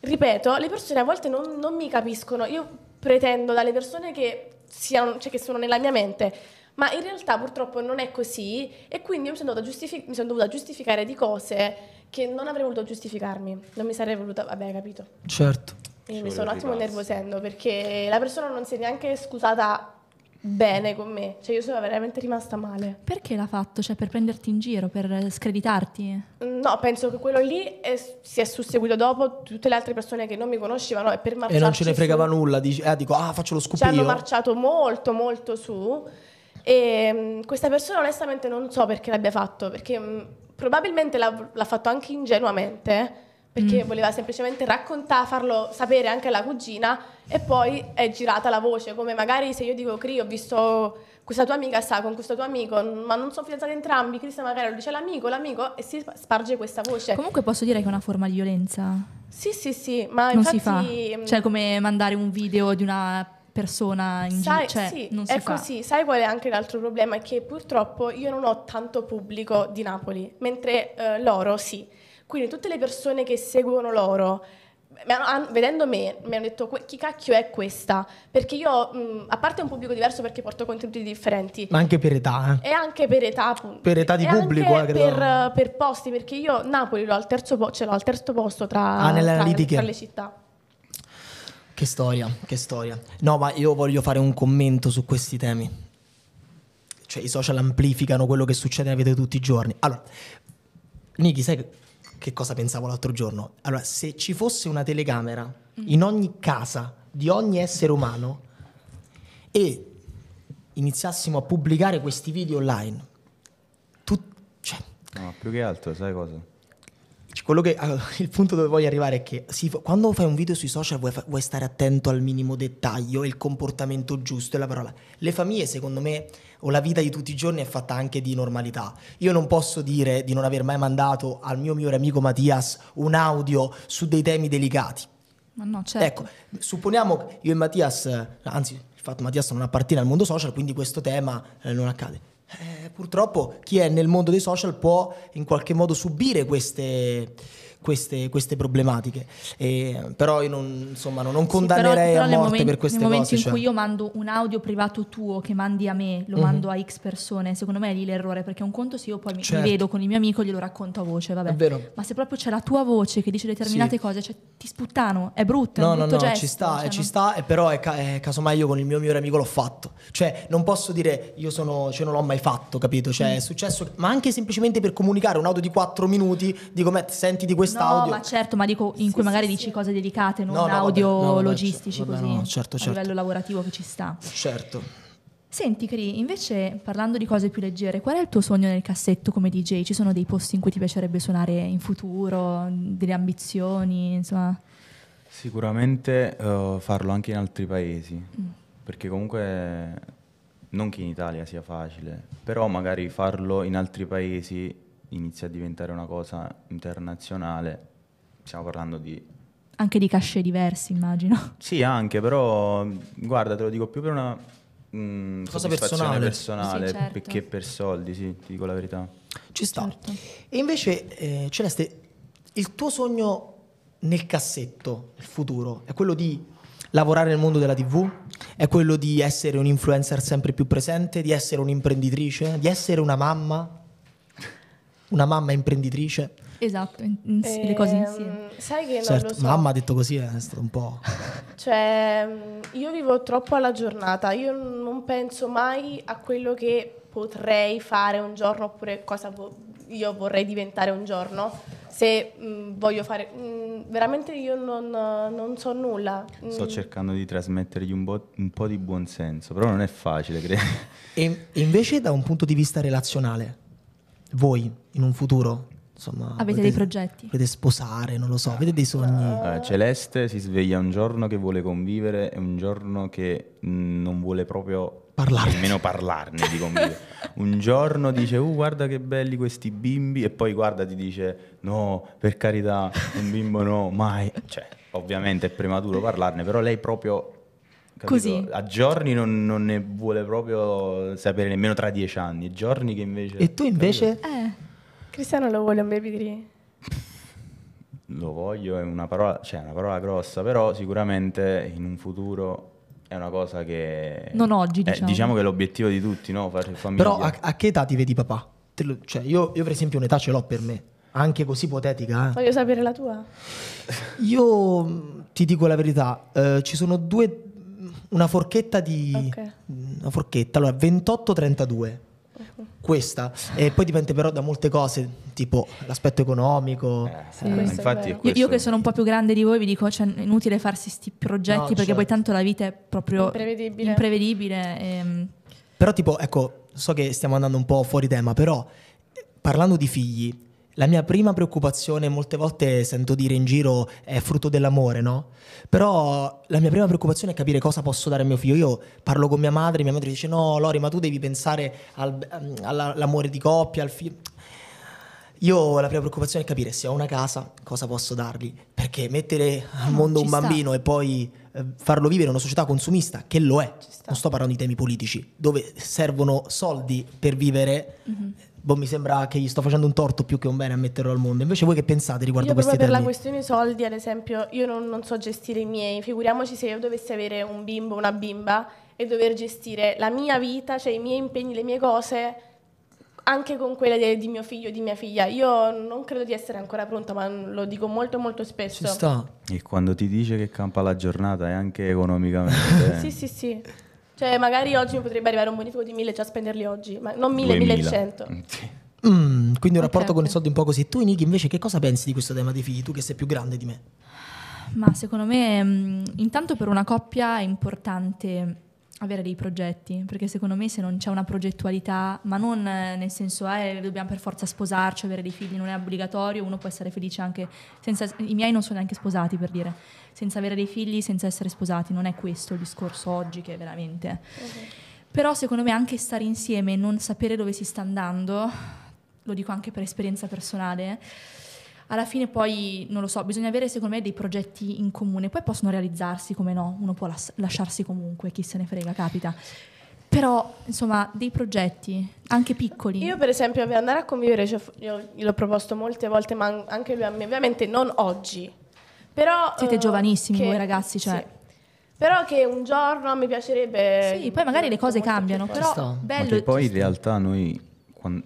Speaker 4: ripeto, le persone a volte non, non mi capiscono. Io pretendo dalle persone che, siano, cioè, che sono nella mia mente ma in realtà purtroppo non è così e quindi mi sono, giustific- mi sono dovuta giustificare di cose che non avrei voluto giustificarmi, non mi sarei voluta, vabbè capito.
Speaker 1: Certo. E mi sono un attimo nervosendo
Speaker 4: perché la persona non si è neanche scusata bene con me, cioè io sono veramente rimasta
Speaker 2: male. Perché l'ha fatto? Cioè per prenderti in giro, per screditarti? No,
Speaker 4: penso che quello lì è, si è susseguito dopo tutte le altre persone che non mi conoscevano e per marciare... E non ce ne fregava
Speaker 1: su, nulla, dici, eh, dico ah faccio lo scoop Ci hanno marciato
Speaker 4: molto molto su e mm, questa persona onestamente non so perché l'abbia fatto, perché mh, mm, probabilmente l'ha, l'ha, fatto anche ingenuamente, perché mm. voleva semplicemente raccontare, farlo sapere anche alla cugina e poi è girata la voce, come magari se io dico Cri ho visto questa tua amica sta con questo tuo amico, ma non sono fidanzati entrambi, Cristian magari lo dice l'amico, l'amico e si sparge questa
Speaker 2: voce. Comunque posso dire che è una forma di violenza.
Speaker 4: Sì, sì, sì, ma non infatti... si fa. Mm, cioè
Speaker 2: come mandare un video di una persona in giro, cioè, sì, non si è fa. così.
Speaker 4: Sai qual è anche l'altro problema? È che purtroppo io non ho tanto pubblico di Napoli, mentre eh, loro sì. Quindi tutte le persone che seguono loro, vedendo me, mi hanno detto chi cacchio è questa? Perché io, mh, a parte un pubblico diverso perché porto contenuti differenti. Ma
Speaker 1: anche per età. Eh?
Speaker 4: E anche per età. Per età di pubblico. Anche eh, per, per, posti, perché io Napoli l'ho al terzo, po- cioè, l'ho al terzo posto tra, ah, tra, tra le città.
Speaker 1: Che storia, che storia. No, ma io voglio fare un commento su questi temi. Cioè, i social amplificano quello che succede nella vita di tutti i giorni. Allora, Niki, sai che cosa pensavo l'altro giorno? Allora, se ci fosse una telecamera mm. in ogni casa di ogni essere umano e iniziassimo a pubblicare questi video online,
Speaker 3: tu, cioè, No, più che altro, sai cosa?
Speaker 1: Cioè, che, ah, (laughs) il punto dove voglio arrivare è che si, quando fai un video sui social vuoi, vuoi, stare attento al minimo dettaglio, e il comportamento giusto e la parola. Le famiglie, secondo me, o la vita di tutti i giorni è fatta anche di normalità. Io non posso dire di non aver mai mandato al mio migliore amico Mattias un audio su dei temi delicati. Ma no, certo. Ecco, supponiamo io e Mattias, anzi, il fatto che Mattias non appartiene al mondo social, quindi questo tema eh, non accade eh, purtroppo chi è nel mondo dei social può in qualche modo subire queste queste, queste problematiche. E, però io non, insomma, non, non condannerei sì, però, però a morte momenti, per queste cose. Nel momento cose, in cui cioè.
Speaker 2: io mando un audio privato tuo che mandi a me, lo mm-hmm. mando a X persone, secondo me è lì l'errore, perché un conto se io poi certo. mi vedo con il mio amico glielo racconto a voce, vabbè. Ma se proprio c'è la tua voce che dice determinate sì. cose, cioè ti sputtano, è brutto, no, è no, no, gesto, ci sta, cioè, eh, ci
Speaker 1: sta, e eh, però è, è, eh, casomai io con il mio migliore amico l'ho fatto. Cioè, non posso dire io sono, cioè non l'ho mai fatto, capito? Cioè, mm. è successo, ma anche semplicemente per comunicare un audio di 4 minuti, dico, senti di questo quest'audio. No, ma
Speaker 2: certo, ma dico in sì, cui magari sì, dici cose delicate, non no, no, audio vabbè, logistici
Speaker 1: vabbè, così. Certo, certo. A certo. livello
Speaker 2: lavorativo che ci sta.
Speaker 1: Certo.
Speaker 2: Senti, Cri, invece parlando di cose più leggere, qual è il tuo sogno nel cassetto come DJ? Ci sono dei posti in cui ti piacerebbe suonare in futuro, delle ambizioni, insomma?
Speaker 3: Sicuramente uh, farlo anche in altri paesi, mm. perché comunque non che in Italia sia facile, però magari farlo in altri paesi inizia a diventare una cosa internazionale, stiamo parlando di...
Speaker 2: Anche di cachet diversi, immagino.
Speaker 3: Sì, anche, però guarda, te lo dico più per una mh, mm, cosa personale, personale sì, certo. perché per soldi, sì, ti dico la verità.
Speaker 1: Ci sta. Certo. E invece, eh, Celeste, il tuo sogno nel cassetto, nel futuro, è quello di lavorare nel mondo della TV, è quello di essere un influencer sempre più presente, di essere un'imprenditrice, di essere una mamma, una mamma imprenditrice?
Speaker 2: Esatto, in, in, le cose ehm, insieme. Sai che certo, so. mamma
Speaker 1: ha detto così, eh, è stato un po'.
Speaker 4: cioè, mm, io vivo troppo alla giornata, io non penso mai a quello che potrei fare un giorno oppure cosa vo- io vorrei diventare un giorno. Se mh, mm, voglio fare, mh, mm, veramente io non, non, so nulla. Sto
Speaker 3: cercando di trasmettergli un, bo- un, po' di buonsenso, però non è facile, credo.
Speaker 1: E invece, da un punto di vista relazionale, voi in un futuro insomma, avete volete, dei progetti? potete sposare, non lo so, avete dei sogni? Uh,
Speaker 3: Celeste si sveglia un giorno che vuole convivere e un giorno che non vuole proprio parlarne. nemmeno parlarne di convivere. un giorno dice, uh, guarda che belli questi bimbi, e poi guarda ti dice, no, per carità, un bimbo no, mai. Cioè, ovviamente è prematuro parlarne, però lei proprio Così. A giorni non, non, ne vuole proprio sapere nemmeno tra dieci anni. Giorni che invece. E tu
Speaker 4: invece? Eh, Cristiano lo vuole un baby green.
Speaker 3: Lo voglio, è una parola, cioè una parola grossa, però sicuramente in un futuro è una cosa che... Non oggi, diciamo. Eh, diciamo che è l'obiettivo di tutti, no? Fare famiglia.
Speaker 1: Però a, a, che età ti vedi papà? Lo, cioè, io, io per esempio un'età ce l'ho per me, anche così ipotetica. Eh. Voglio
Speaker 4: sapere la tua.
Speaker 1: Io ti dico la verità, eh, ci sono due una forchetta di... Okay. Una forchetta, allora 28-32. Uh-huh. Questa, e poi dipende però da molte cose, tipo l'aspetto economico. Eh, sì, eh, infatti io, io, che sono un
Speaker 2: po' più grande di voi vi dico, cioè, è inutile farsi questi progetti no, perché certo. poi tanto la vita è proprio imprevedibile. imprevedibile e... Ehm.
Speaker 1: Però tipo, ecco, so che stiamo andando un po' fuori tema, però eh, parlando di figli, la mia prima preoccupazione, molte volte sento dire in giro, è frutto dell'amore, no? Però la mia prima preoccupazione è capire cosa posso dare a mio figlio. Io parlo con mia madre, mia madre dice, no, Lori, ma tu devi pensare al, ehm, all'amore di coppia, al figlio. Io la prima preoccupazione è capire se ho una casa, cosa posso dargli. Perché mettere al mondo un bambino e poi eh, farlo vivere in una società consumista, che lo è, non sto parlando di temi politici, dove servono soldi per vivere, mm-hmm boh, mi sembra che gli sto facendo un torto più che un bene a metterlo al mondo. Invece voi che pensate riguardo a questi temi? Per la questione
Speaker 4: dei soldi, ad esempio, io non, non, so gestire i miei, figuriamoci se io dovessi avere un bimbo, una bimba e dover gestire la mia vita, cioè i miei impegni, le mie cose, anche con quella di, di mio figlio, di mia figlia. Io non credo di essere ancora pronta, ma lo dico molto molto spesso. Ci sta.
Speaker 3: E quando ti dice che campa la giornata è anche
Speaker 1: economicamente.
Speaker 3: (laughs) sì,
Speaker 4: sì, sì. Cioè, magari oggi potrebbe arrivare un bonifico di 1000 già spenderli oggi,
Speaker 2: ma non 1000, 1100. Mm,
Speaker 1: mm, quindi un rapporto okay, con okay. i soldi un po' così. Tu, Niki, invece, che cosa pensi di questo tema dei figli? Tu che sei più grande di me?
Speaker 2: Ma secondo me, mm, intanto per una coppia è importante avere dei progetti, perché secondo me se non c'è una progettualità, ma non eh, nel senso eh, dobbiamo per forza sposarci, avere dei figli, non è obbligatorio, uno può essere felice anche senza... I miei non sono neanche sposati, per dire senza avere dei figli, senza essere sposati, non è questo il discorso oggi che è veramente... Okay. Però secondo me anche stare insieme e non sapere dove si sta andando, lo dico anche per esperienza personale, alla fine poi, non lo so, bisogna avere secondo me dei progetti in comune, poi possono realizzarsi come no, uno può las- lasciarsi comunque, chi se ne frega, capita. Però, insomma, dei progetti, anche piccoli. Io, per esempio, per andare a convivere, cioè, gliel'ho proposto molte volte, ma anche
Speaker 4: lui a me, ovviamente non oggi, però, Siete uh, giovanissimi che, voi ragazzi, cioè. Sì. Però che un giorno mi piacerebbe... Sì, poi magari le cose cambiano, però sto. bello... Ma
Speaker 3: poi in realtà noi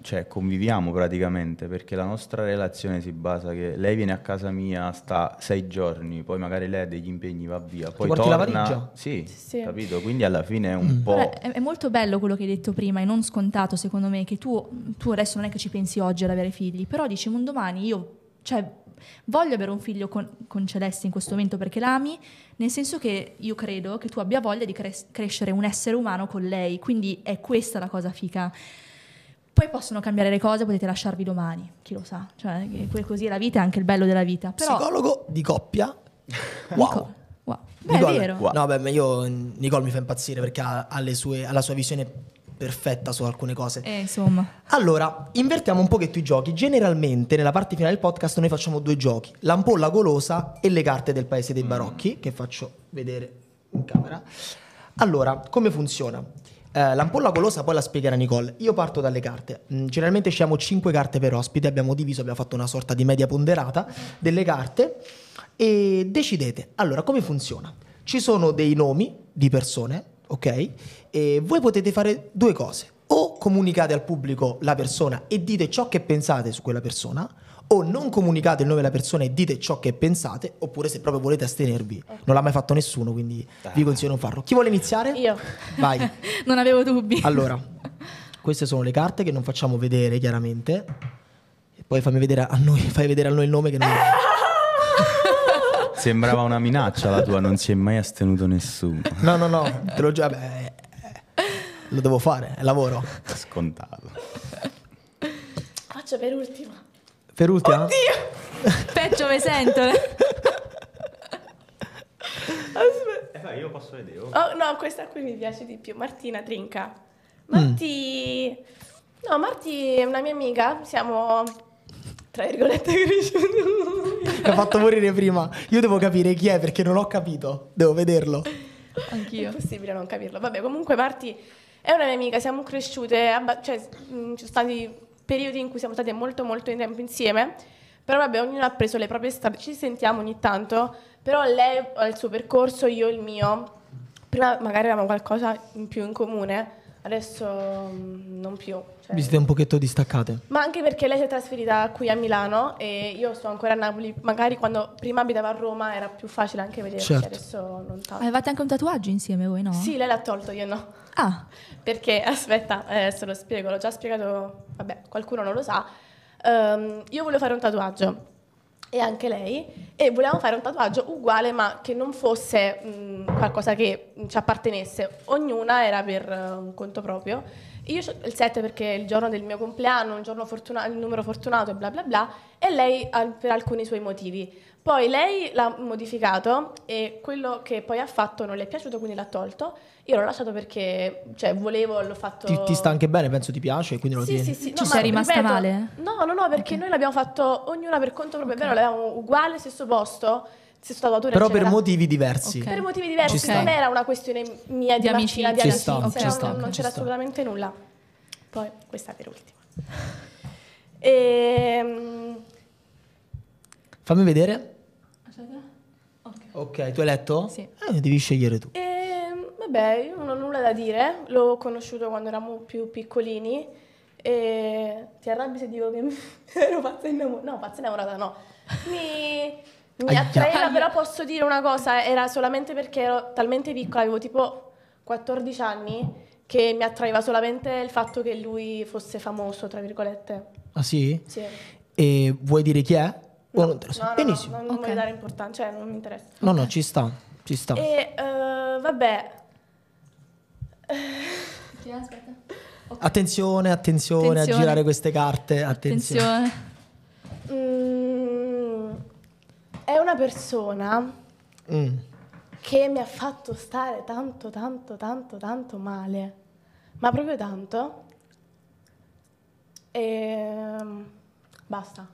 Speaker 3: cioè, conviviamo praticamente perché la nostra relazione si basa che lei viene a casa mia, sta sei giorni, poi magari lei ha degli impegni, va via, poi Ti torna... la Sì, sì, capito? Quindi alla fine è un mm. po'... Beh,
Speaker 2: è molto bello quello che hai detto prima e non scontato secondo me, che tu, tu adesso non è che ci pensi oggi ad avere figli, però dici un domani io... Cioè, voglio avere un figlio con, con Celeste in questo momento perché l'ami, nel senso che io credo che tu abbia voglia di cres- crescere un essere umano con lei, quindi è questa la cosa fica. Poi possono cambiare le cose, potete lasciarvi domani, chi lo sa. Cioè, così è la vita, è anche il bello della vita. Però... Psicologo di coppia. (laughs) Wow. Nico, wow. Beh, Nicole, è vero. Wow.
Speaker 1: No, beh, io, Nicole mi fa impazzire perché ha, ha sue, la sua visione perfetta su alcune cose.
Speaker 2: Eh, insomma.
Speaker 1: Allora, invertiamo un pochetto i giochi. Generalmente nella parte finale del podcast noi facciamo due giochi, l'ampolla golosa e le carte del paese dei mm. barocchi, che faccio vedere in camera. Allora, come funziona? Eh, l'ampolla golosa poi la spiegherà Nicole. Io parto dalle carte. Mm, generalmente scegliamo 5 carte per ospite, abbiamo diviso, abbiamo fatto una sorta di media ponderata delle carte e decidete. Allora, come funziona? Ci sono dei nomi di persone ok? E voi potete fare due cose. O comunicate al pubblico la persona e dite ciò che pensate su quella persona, o non comunicate il nome della persona e dite ciò che pensate, oppure se proprio volete astenervi. Eh. Non l'ha mai fatto nessuno, quindi vi consiglio di non farlo. Chi vuole iniziare? Io.
Speaker 2: Vai. (laughs) non avevo dubbi. Allora,
Speaker 1: queste sono le carte che non facciamo vedere chiaramente. E poi fammi vedere a noi, (laughs) fai vedere a noi il nome che non... (laughs)
Speaker 3: Sembrava una minaccia la tua, non si è mai astenuto
Speaker 1: nessuno. No, no, no, te lo giuro, lo devo fare, è lavoro. Scontato.
Speaker 4: Faccio per ultima.
Speaker 1: Per ultima? Oddio!
Speaker 4: Peggio mi sento. Aspetta.
Speaker 1: Eh,
Speaker 3: io posso vedere. Oh. oh,
Speaker 4: no, questa qui mi piace di più. Martina Trinca. Marti... Mm. No, Marti è una mia amica, siamo tra virgolette cresciuto.
Speaker 1: (laughs) Mi ha fatto morire prima. Io devo capire chi è perché non ho capito. Devo vederlo.
Speaker 2: Anch'io. È
Speaker 4: impossibile non capirlo. Vabbè, comunque Marti è una mia amica, siamo cresciute, abba- cioè mm, ci sono stati periodi in cui siamo state molto molto in tempo insieme, però vabbè, ognuno ha preso le proprie strade, ci sentiamo ogni tanto, però lei ha il suo percorso, io il mio. Prima magari avevamo qualcosa in più in comune Adesso mm, non più. Cioè. Vi siete
Speaker 1: un pochetto distaccate?
Speaker 4: Ma anche perché lei si è trasferita qui a Milano e io sto ancora a Napoli. Magari quando prima abitava a Roma era più facile anche vederci, certo. adesso non tanto. Avevate
Speaker 2: anche un tatuaggio insieme voi, no? Sì, lei
Speaker 4: l'ha tolto, io no. Ah. (laughs) Perché, aspetta, adesso eh, lo spiego, l'ho già spiegato, vabbè, qualcuno non lo sa. Um, io volevo fare un tatuaggio e anche lei, e volevamo fare un tatuaggio uguale ma che non fosse mh, mm, qualcosa che ci appartenesse, ognuna era per eh, un conto proprio. Io ho il 7 perché è il giorno del mio compleanno, un giorno fortuna- il numero fortunato e bla bla bla, e lei per alcuni suoi motivi. Poi lei l'ha modificato e quello che poi ha fatto non le è piaciuto, quindi l'ha tolto. Io l'ho lasciato perché, cioè, volevo, l'ho fatto. Ti, ti sta
Speaker 1: anche bene, penso ti piace, quindi lo sì, tieni. Sì, sì,
Speaker 4: no, Ci sei rimasta ripeto, male? No, no, no, perché okay. noi l'abbiamo fatto ognuna per conto proprio, okay. è vero, l'avevamo uguale, stesso posto. Però eccetera. per motivi
Speaker 1: diversi. Okay. Per motivi diversi, okay. non era
Speaker 4: una questione mia di, di amicizia, di amicizia, sta, okay. sta, non, non c'era assolutamente nulla. Poi questa per ultima. (laughs) E... Ehm,
Speaker 1: Fammi vedere. Ok, tu hai letto? Sì. Eh, devi scegliere tu.
Speaker 4: E, ehm, vabbè, io non ho nulla da dire, l'ho conosciuto quando eravamo più piccolini e ti arrabbi se dico che (laughs) ero pazza innamorata, no, pazza innamorata no. Mi, mi attraeva, però posso dire una cosa, era solamente perché ero talmente piccola, avevo tipo 14 anni che mi attraeva solamente il fatto che lui fosse famoso, tra virgolette.
Speaker 1: Ah sì? Sì. E vuoi dire chi è? No, non interessa. No, no, Benissimo.
Speaker 4: non, non okay. dare importanza, cioè non mi interessa.
Speaker 1: No, okay. no, ci sta, ci sta. E
Speaker 4: uh, vabbè. Okay.
Speaker 1: Attenzione, attenzione, attenzione, a girare queste carte. Attenzione.
Speaker 4: attenzione. Mm, è una persona mm. che mi ha fatto stare tanto, tanto, tanto, tanto male. Ma proprio tanto. E ehm, basta.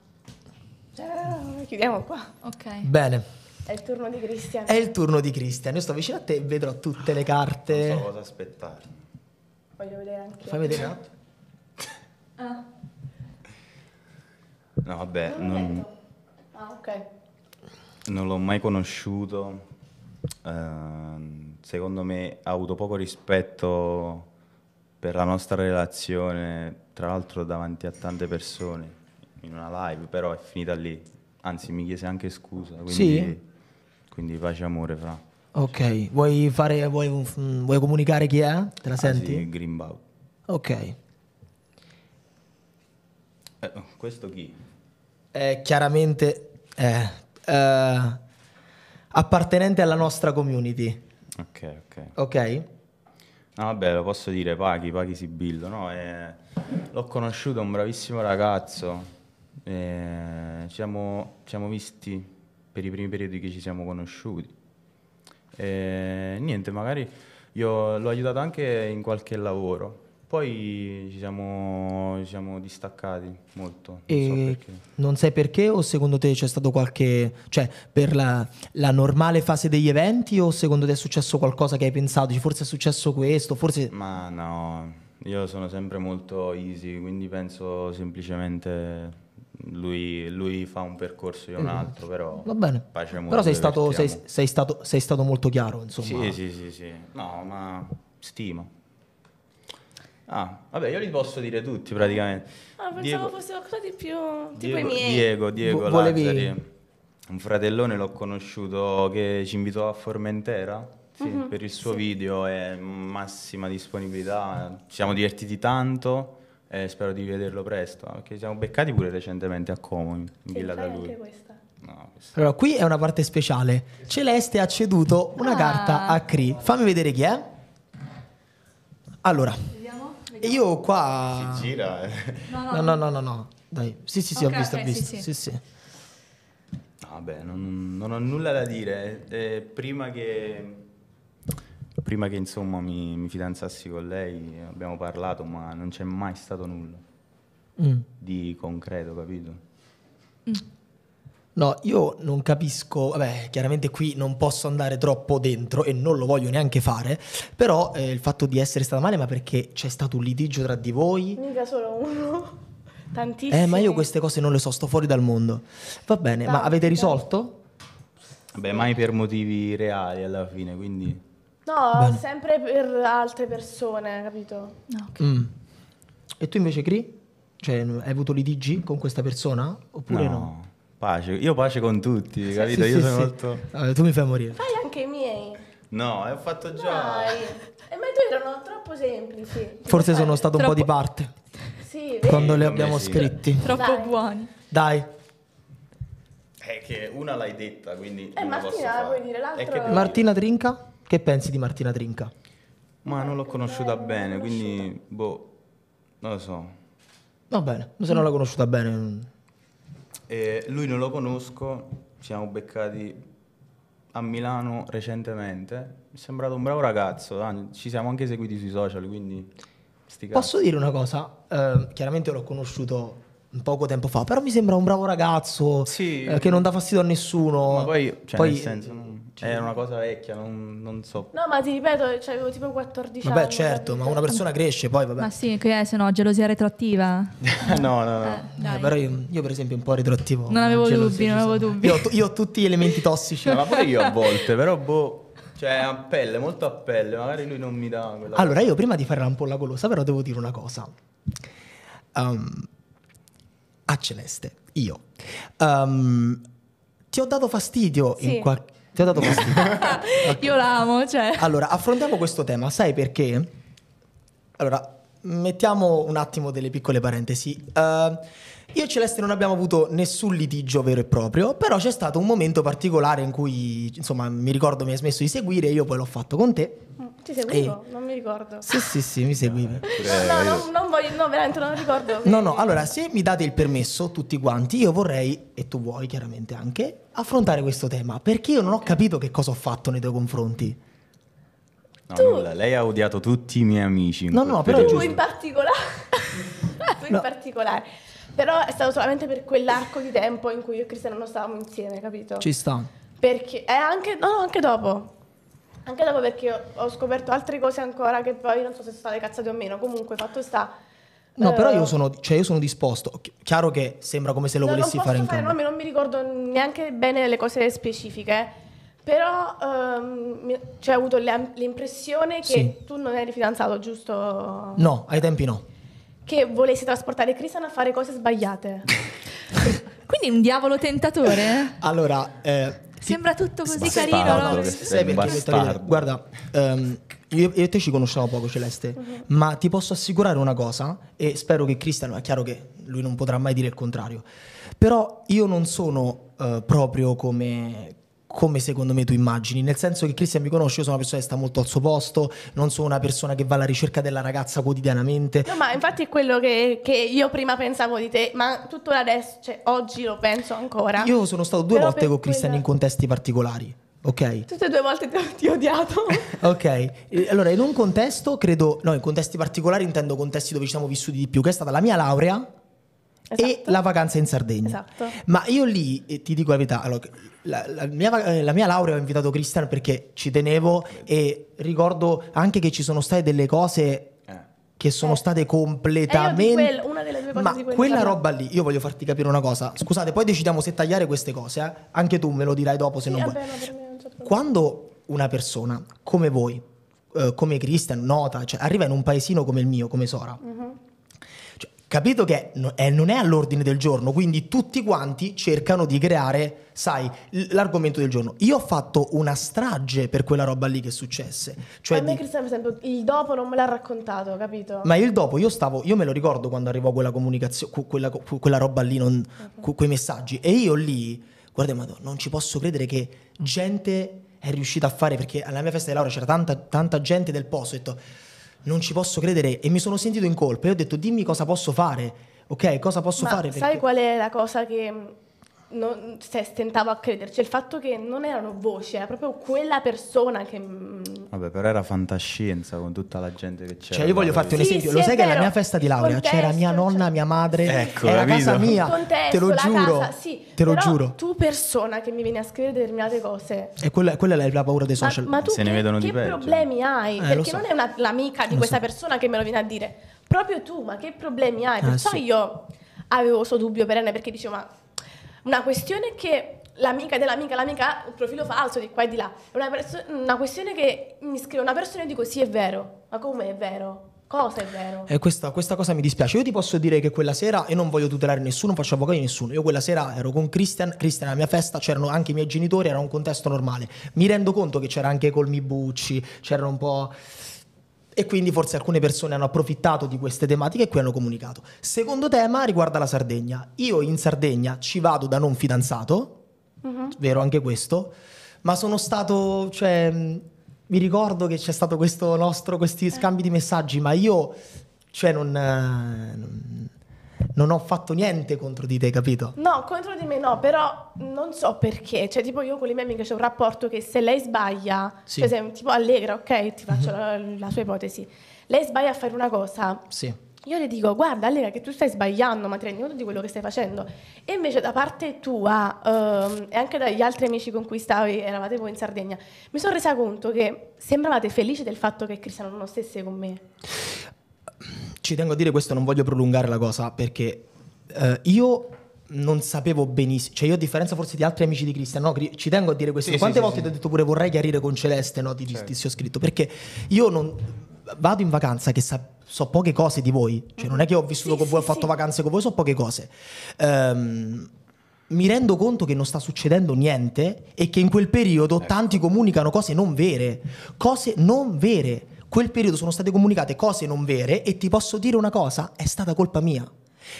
Speaker 4: Ciao, chiudiamo qua. Ok. Bene. È il turno di Cristian. È il turno
Speaker 1: di Cristian. Io sto vicino a te e vedrò tutte le carte. Non so cosa aspettare.
Speaker 4: Voglio vedere anche. Fai vedere. Ah.
Speaker 3: No, vabbè, non, non... Ah, okay. non l'ho mai conosciuto. Uh, secondo me ha avuto poco rispetto per la nostra relazione, tra l'altro davanti a tante persone in una live, però è finita lì. Anzi, mi chiese anche scusa. Quindi, sì? quindi pace amore, fra.
Speaker 1: Ok, vuoi, fare, vuoi, vuoi, comunicare chi è? Te la ah, senti? Sì, Greenbaum. Ok.
Speaker 3: Eh, oh, questo chi?
Speaker 1: È chiaramente eh, eh, appartenente alla nostra community.
Speaker 3: Ok, ok. Ok? No, vabbè, lo posso dire, Paghi, Paghi Sibillo, no? È... L'ho conosciuto, è un bravissimo ragazzo eh, ci, siamo, ci siamo visti per i primi periodi che ci siamo conosciuti. E eh, niente, magari io l'ho aiutato anche in qualche lavoro. Poi ci siamo, ci siamo distaccati molto. Non, e
Speaker 1: so non sai perché o secondo te c'è stato qualche... cioè per la, la, normale fase degli eventi o secondo te è successo qualcosa che hai pensato? Forse è successo questo, forse... Ma no,
Speaker 3: io sono sempre molto easy, quindi penso semplicemente lui, lui, fa un percorso, io un mm-hmm. altro, però... Va bene. però sei stato, sei,
Speaker 1: sei, stato, sei stato, molto chiaro, insomma. Sì, sì,
Speaker 3: sì, sì. No, ma stimo. Ah, vabbè, io li posso dire tutti praticamente. Ah, pensavo Diego,
Speaker 4: fosse qualcosa di più... Tipo Diego, i miei. Diego, Diego,
Speaker 3: Vo- Lazzari. Un fratellone l'ho conosciuto che ci invitò a Formentera. Sì, mm-hmm, per il suo sì. video e massima disponibilità. Ci siamo divertiti tanto eh, spero di vederlo presto, perché siamo beccati pure recentemente a Como, in, in Villa da lui.
Speaker 1: No, allora, qui è una parte speciale. Celeste ha ceduto una ah. carta a Cree. Fammi vedere chi è. Allora, vediamo, vediamo. io qua... Si gira, eh. no, no, no, no, no, no, Dai, sì, sì, sì, okay, ho visto, okay, ho visto. Sì, sì. sì, sì.
Speaker 3: Vabbè, non, non, ho nulla da dire. Eh, prima che prima che insomma mi, mi, fidanzassi con lei abbiamo parlato, ma non c'è mai stato nulla mm. di concreto, capito? Mm.
Speaker 1: No, io non capisco, vabbè, chiaramente qui non posso andare troppo dentro e non lo voglio neanche fare, però eh, il fatto di essere stata male, ma perché c'è stato un litigio tra di voi?
Speaker 4: Mica solo uno, (laughs) tantissimi. Eh, ma io
Speaker 1: queste cose non le so, sto fuori dal mondo. Va bene, Tanti, ma avete risolto?
Speaker 3: Beh, mai per motivi reali alla fine, quindi...
Speaker 4: No, Bene. sempre per altre persone, capito? Ah,
Speaker 1: okay. mm. E tu invece, Cri? Cioè, hai avuto litigi con questa persona oppure no? no?
Speaker 3: Pace, io pace con tutti, sì, capito? Sì, io sì, sono molto...
Speaker 1: Allora, tu mi fai morire. Fai anche i miei. No, eh, ho
Speaker 2: fatto già...
Speaker 4: Dai. Eh, ma tu erano troppo semplici. Forse sono stato troppo... un po' di parte. Sì, vero.
Speaker 1: Quando li abbiamo scritti. Troppo Dai. buoni. Dai, è eh, che una l'hai detta, quindi.
Speaker 3: Eh, Martina la puoi dire l'altra.
Speaker 4: Martina
Speaker 1: Trinca? Che pensi di Martina Trinca? Ma
Speaker 3: non l'ho conosciuta bene, quindi boh, non lo
Speaker 1: so. Va bene, se non l'ho conosciuta bene.
Speaker 3: Eh, lui non lo conosco, ci siamo beccati a Milano recentemente. Mi è sembrato un bravo ragazzo, ci siamo anche seguiti sui social, quindi... Posso dire una
Speaker 1: cosa? Eh, chiaramente l'ho conosciuto poco tempo fa, però mi sembra un bravo ragazzo sì, eh, che non dà fastidio a nessuno. Ma poi, cioè, poi senso,
Speaker 3: no? È una cosa vecchia, non, non so.
Speaker 2: No, ma ti ripeto, cioè, avevo tipo 14 vabbè, anni. Vabbè, certo,
Speaker 1: ma una persona cresce poi, vabbè. Ma
Speaker 2: sì, che eh, se no, gelosia retroattiva.
Speaker 1: (laughs) no, no, no. Eh, eh, però io, io, per esempio, un po' retroattivo. Non avevo dubbi, non avevo dubbi. Io, io, ho tutti gli elementi tossici. ma pure io a (laughs) volte, però boh... Cioè, a pelle,
Speaker 3: molto a pelle, magari lui non mi dà quella. Allora, cosa. io prima
Speaker 1: di fare l'ampolla golosa, però devo dire una cosa. Um, a Celeste, io. Um, ti ho dato fastidio sì. in qualche ti ha dato fastidio.
Speaker 2: okay. (laughs) Io l'amo, cioè.
Speaker 1: Allora, affrontiamo questo tema, sai perché? Allora, mettiamo un attimo delle piccole parentesi. Uh, io e Celeste non abbiamo avuto nessun litigio vero e proprio, però c'è stato un momento particolare in cui, insomma, mi ricordo mi hai smesso di seguire, io poi l'ho fatto con te.
Speaker 4: Mm, ti seguivo? E... Non mi ricordo. Sì,
Speaker 1: sì, sì, mi seguivi. Eh, no, no, no,
Speaker 4: non voglio, no, veramente non ricordo.
Speaker 1: No, no, allora, se mi date il permesso, tutti quanti, io vorrei, e tu vuoi chiaramente anche, affrontare questo tema, perché io non ho capito che cosa ho fatto nei tuoi confronti.
Speaker 3: No, tu... nulla. Lei ha odiato tutti i miei amici. No, no, però tu in
Speaker 4: particolare. (laughs) tu in no. particolare. Però è stato solamente per quell'arco di tempo in cui io e Cristiano non stavamo insieme, capito? Ci sta. Perché eh, anche, no, no, anche dopo. Anche dopo perché ho, scoperto altre cose ancora che poi non so se sono state cazzate o meno. Comunque, fatto sta. No, però eh, io sono,
Speaker 1: cioè io sono disposto. Chiaro che sembra come se lo no, volessi fare in fare, No,
Speaker 4: non mi ricordo neanche bene le cose specifiche però um, cioè, ho avuto l'impressione che sì. tu non eri fidanzato, giusto?
Speaker 1: No, ai tempi no.
Speaker 4: Che volessi trasportare Cristian a fare cose sbagliate. (laughs) Quindi un diavolo tentatore? Eh?
Speaker 1: allora, eh,
Speaker 4: sembra
Speaker 2: tutto così bastardo, carino. No? Sei bastardo.
Speaker 1: Guarda, um, io, e te ci conosciamo poco, Celeste, uh-huh. ma ti posso assicurare una cosa, e spero che Cristian, è chiaro che lui non potrà mai dire il contrario, però io non sono uh, proprio come, come secondo me tu immagini, nel senso che Cristian mi conosce, io sono una persona che sta molto al suo posto, non sono una persona che va alla ricerca della ragazza quotidianamente.
Speaker 4: No, ma infatti è quello che, che io prima pensavo di te, ma tutto adesso, cioè, oggi lo penso ancora. Io
Speaker 1: sono stato due Però volte con Cristian quella... in contesti particolari. Ok.
Speaker 4: Tutte e due volte ti ho odiato. (laughs)
Speaker 1: ok. Allora, in un contesto, credo, no, in contesti particolari intendo contesti dove ci siamo vissuti di più, che è stata la mia laurea esatto. e la vacanza in Sardegna. Esatto. Ma io lì, e ti dico la verità, allora, la, la, mia, eh, la, mia, laurea ho invitato Cristian perché ci tenevo e ricordo anche che ci sono state delle cose eh. che sono eh. state completamente... Eh,
Speaker 4: quel, ma quella roba
Speaker 1: lì, io voglio farti capire una cosa, scusate, poi decidiamo se tagliare queste cose, eh? anche tu me lo dirai dopo se sì, non vabbè, Non certo Quando una persona come voi, eh, come Christian, nota, cioè, arriva in un paesino come il mio, come Sora, uh-huh Capito che non è all'ordine del giorno, quindi tutti quanti cercano di creare, sai, l'argomento del giorno. Io ho fatto una strage per quella roba lì che successe. Cioè a me di... Cristian,
Speaker 4: per esempio, il dopo non me l'ha raccontato, capito? Ma
Speaker 1: il dopo, io stavo, io me lo ricordo quando arrivò quella comunicazione, quella, quella roba lì, non, okay. quei messaggi. E io lì, guarda, madonna, non ci posso credere che gente è riuscita a fare, perché alla mia festa di laurea c'era tanta, tanta gente del posto, ho detto non ci posso credere e mi sono sentito in colpa e ho detto dimmi cosa posso fare, ok? Cosa posso Ma fare? Sai perché...
Speaker 4: qual è la cosa che non, se stentavo a crederci, il fatto che non erano voci, era proprio quella persona che... Mm,
Speaker 1: Vabbè,
Speaker 3: però era fantascienza con tutta la gente che c'era. Cioè, io voglio farti un esempio, sì, lo sai che la mia festa di laurea contesto, c'era
Speaker 1: mia cioè nonna, cioè... mia madre, ecco, era casa mia,
Speaker 4: contesto, te lo giuro, casa, sì, te lo giuro. Tu persona che mi vieni a scrivere determinate cose.
Speaker 1: E quella, quella è la paura dei social. Ma, ma tu se che, ne vedono che di peggio. problemi
Speaker 4: hai? Eh, Perché so. non è una, l'amica di lo questa so. persona che me lo viene a dire, proprio tu, ma che problemi hai? Perciò eh, io avevo questo dubbio perenne perché dicevo ma una questione che l'amica dell'amica, l'amica, un profilo falso di qua e di là. È una, una, questione che mi scrive una persona e dico sì è vero, ma come è vero? Cosa è vero?
Speaker 1: Eh, questa, questa, cosa mi dispiace. Io ti posso dire che quella sera, e non voglio tutelare nessuno, non faccio avvocato di nessuno. Io quella sera ero con Christian, Christian alla mia festa, c'erano anche i miei genitori, era un contesto normale. Mi rendo conto che c'era anche Colmi Bucci, c'era un po' e quindi forse alcune persone hanno approfittato di queste tematiche e qui hanno comunicato. Secondo tema riguarda la Sardegna. Io in Sardegna ci vado da non fidanzato, uh-huh. vero anche questo, ma sono stato, cioè, mm, mi ricordo che c'è stato questo nostro, questi eh. scambi di messaggi, ma io, cioè, non, eh, non non ho fatto niente contro di te, capito?
Speaker 4: No, contro di me no, però non so perché. Cioè, tipo io con le mie amiche c'è un rapporto che se lei sbaglia, sì. cioè se è tipo allegra, ok, ti faccio mm-hmm. la, la, sua ipotesi. Lei sbaglia a fare una cosa. Sì. Io le dico, guarda Allegra che tu stai sbagliando, ma ti rendi conto di quello che stai facendo. E invece da parte tua ehm, e anche dagli altri amici con cui stavi, eravate voi in Sardegna, mi sono resa conto che sembravate felici del fatto che Cristiano non stesse con me
Speaker 1: ci tengo a dire questo, non voglio prolungare la cosa perché eh, io non sapevo benissimo, cioè io a differenza forse di altri amici di Cristian, no? ci tengo a dire questo, sì, quante sì, volte sì, ti ho detto pure vorrei chiarire con Celeste, no? Ti, certo. ti, ti ho scritto, perché io non vado in vacanza che sa, so poche cose di voi, cioè non è che ho vissuto con voi, ho fatto vacanze con voi, so poche cose. Um, mi rendo conto che non sta succedendo niente e che in quel periodo ecco. tanti comunicano cose non vere, cose non vere quel periodo sono state comunicate cose non vere e ti posso dire una cosa, è stata colpa mia.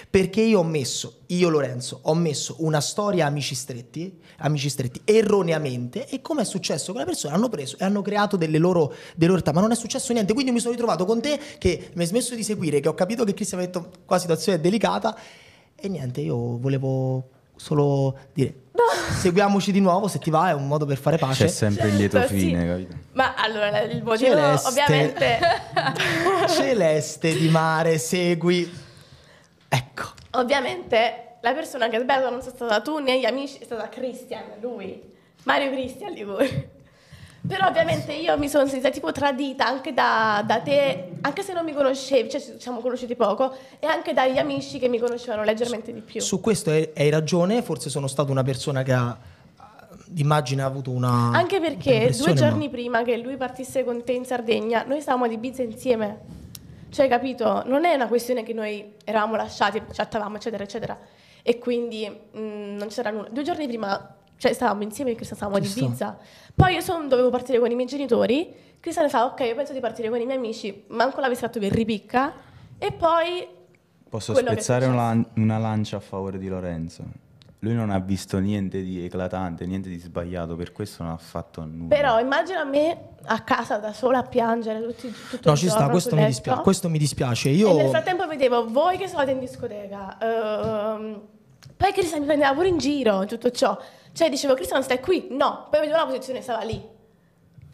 Speaker 1: Perché io ho messo, io Lorenzo, ho messo una storia amici stretti, amici stretti erroneamente e come è successo con le persone hanno preso e hanno creato delle loro, delle loro realtà, ma non è successo niente, quindi mi sono ritrovato con te che mi hai smesso di seguire, che ho capito che Cristian ha detto qua la situazione è delicata e niente, io volevo solo dire seguiamoci di nuovo se ti va è un modo per fare pace c'è sempre il lieto
Speaker 2: fine sì. capito?
Speaker 4: ma allora il motivo celeste, ovviamente
Speaker 1: (laughs) celeste di mare segui
Speaker 4: ecco ovviamente la persona che ha sbagliato non sei stata tu né gli amici è stata Christian lui Mario Christian di voi però ovviamente io mi sono sentita tipo tradita anche da, da, te, anche se non mi conoscevi, cioè ci siamo conosciuti poco, e anche dagli amici che mi conoscevano leggermente di più. Su
Speaker 1: questo hai, ragione, forse sono stata una persona che ha immagino, ha avuto una. Anche
Speaker 4: perché due giorni ma... prima che lui partisse con te in Sardegna, noi stavamo di Ibiza insieme. Cioè, capito? Non è una questione che noi eravamo lasciati, chattavamo, eccetera, eccetera. E quindi mh, mm, non c'era nulla. Due giorni prima cioè stavamo insieme e stavamo ad pizza. Poi io sono, dovevo partire con i miei genitori. Cristian fa, ok, io penso di partire con i miei amici. Manco l'avessi fatto per ripicca. E poi...
Speaker 3: Posso spezzare una, una lancia a favore di Lorenzo. Lui non ha visto niente di eclatante, niente di sbagliato, per questo non ha fatto nulla.
Speaker 4: Però immagina me a casa da sola a piangere tutti, tutto No, ci sta, questo mi, dispia- questo
Speaker 1: mi, dispiace.
Speaker 3: Io... E nel
Speaker 4: frattempo vedevo voi che state in discoteca. Uh, poi Cristian mi prendeva pure in giro tutto ciò. Cioè dicevo, Cristian stai qui? No. Poi vedevo la posizione stava lì.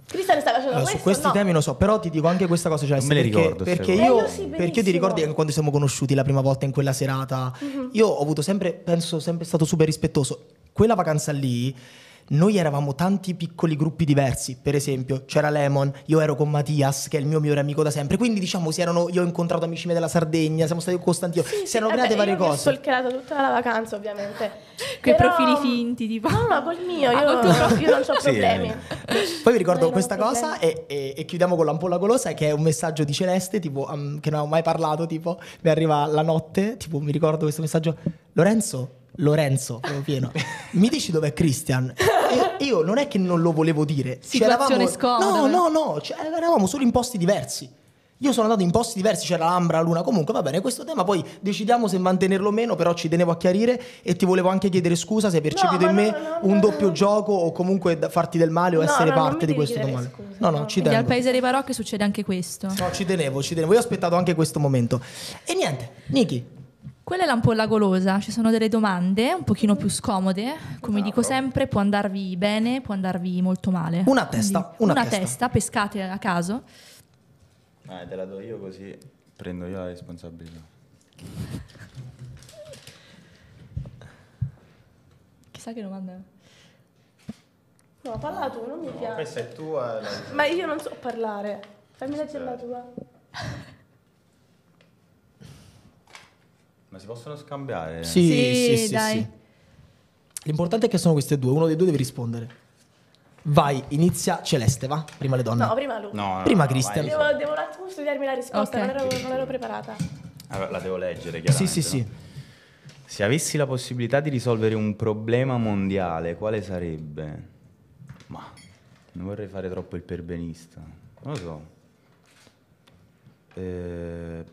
Speaker 4: Cristian sta facendo allora, questo, Su questi no. temi
Speaker 1: non so, però ti dico anche questa cosa, cioè, me le ricordo. Perché, io, eh, sì, perché io ti ricordi anche quando siamo conosciuti la prima volta in quella serata, mm-hmm. io ho avuto sempre, penso, sempre stato super rispettoso. Quella vacanza lì noi eravamo tanti piccoli gruppi diversi, per esempio c'era Lemon, io ero con Mattias che è il mio migliore amico da sempre, quindi diciamo si erano, io ho incontrato amici miei della Sardegna, siamo stati con Costantino, sì, si sì, erano create varie beh, varie cose. Ho
Speaker 4: stalkerato tutta la vacanza ovviamente. Quei Però... profili finti tipo. No, ma col mio, ah, io, ah, non, io non ho (laughs) problemi. Sì,
Speaker 1: eh. Poi vi ricordo questa cosa e, e, e, chiudiamo con l'ampolla golosa che è un messaggio di Celeste, tipo um, che non avevo mai parlato, tipo mi arriva la notte, tipo mi ricordo questo messaggio, Lorenzo, Lorenzo, pieno. (laughs) Mi dici dov'è Christian? io, io, non è che non lo volevo dire. Situazione scomoda. No, no, no, eravamo solo in posti diversi. Io sono andato in posti diversi, c'era l'Ambra, Luna, comunque va bene, questo tema poi decidiamo se mantenerlo o meno, però ci tenevo a chiarire e ti volevo anche chiedere scusa se hai percepito no, in me no, no, un doppio gioco o comunque farti del male o essere parte di questo domani. No, no, ci tenevo. al
Speaker 2: paese dei barocchi succede anche questo. No, ci
Speaker 1: tenevo, ci tenevo, io ho aspettato anche questo momento.
Speaker 2: E niente, Niki, quella è l'ampolla golosa, ci sono delle domande un pochino più scomode, come dico sempre, può andarvi bene, può andarvi molto male. Una testa, Quindi, una, una testa. testa. pescate a caso.
Speaker 3: Ah, te la do io così prendo io la responsabilità.
Speaker 2: Chissà che domanda è. No, parla tu, non mi no, piace.
Speaker 3: Questa è tua. La... Ma
Speaker 2: io non so parlare.
Speaker 4: Fammi leggere la certo. tua.
Speaker 3: Ma si possono scambiare? Sì, sì,
Speaker 1: sì, dai. sì. L'importante è che sono queste due, uno dei due deve rispondere. Vai, inizia Celeste, va? Prima le donne. No,
Speaker 4: prima lui. No, no, prima no, Cristian. vai. Devo, devo un attimo studiarmi la risposta, Ok. non, ero, non ero preparata.
Speaker 1: Allora, la devo leggere,
Speaker 3: chiaramente. Sì, sì, sì. Se avessi la possibilità di risolvere un problema mondiale, quale sarebbe? Ma non vorrei fare troppo il perbenista. Non lo so. Eh,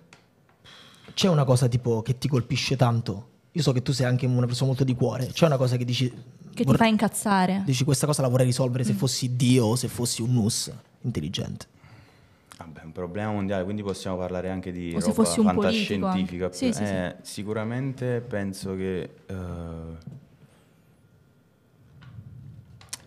Speaker 1: c'è una cosa tipo che ti colpisce tanto? Io so che tu sei anche una persona molto di cuore. C'è una cosa che dici...
Speaker 2: Che vorrei, ti fa incazzare.
Speaker 1: Dici questa cosa la vorrei risolvere mm. se fossi Dio o se fossi un nus intelligente.
Speaker 3: Vabbè, un problema mondiale, quindi possiamo parlare anche di o roba fantascientifica. Sì, sì, eh, sì. Sicuramente penso che uh,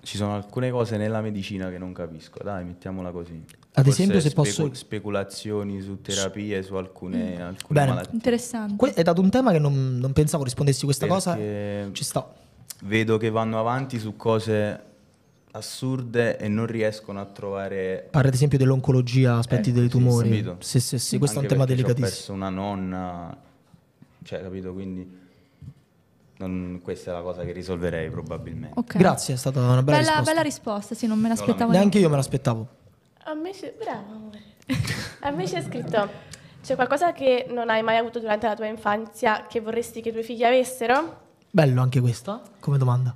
Speaker 3: ci sono alcune cose nella medicina che non capisco, dai, mettiamola così. Ad esempio, se specu- posso. speculazioni su terapie, su alcune, mm. alcune Bene. malattie.
Speaker 2: Interessante.
Speaker 1: Que- è dato un tema che non, non pensavo rispondessi a questa
Speaker 3: Perché cosa. Ci sto. Vedo che vanno avanti su cose assurde e non riescono a trovare.
Speaker 1: Parla ad esempio dell'oncologia, aspetti eh, dei tumori. Sì, sì, sì, sì, questo Anche è un tema delicatissimo. Ho perso
Speaker 3: una nonna, cioè, capito? Quindi. Non, questa è la cosa che risolverei probabilmente.
Speaker 4: Okay.
Speaker 1: Grazie, è stata una bella, bella risposta. Bella
Speaker 2: risposta, sì, non me l'aspettavo. Neanche
Speaker 1: io me l'aspettavo.
Speaker 2: A me c'è...
Speaker 4: Bravo, amore. A me c'è scritto... C'è qualcosa che non hai mai avuto durante la tua infanzia che vorresti che i tuoi figli avessero?
Speaker 1: Bello anche questo, eh, come domanda.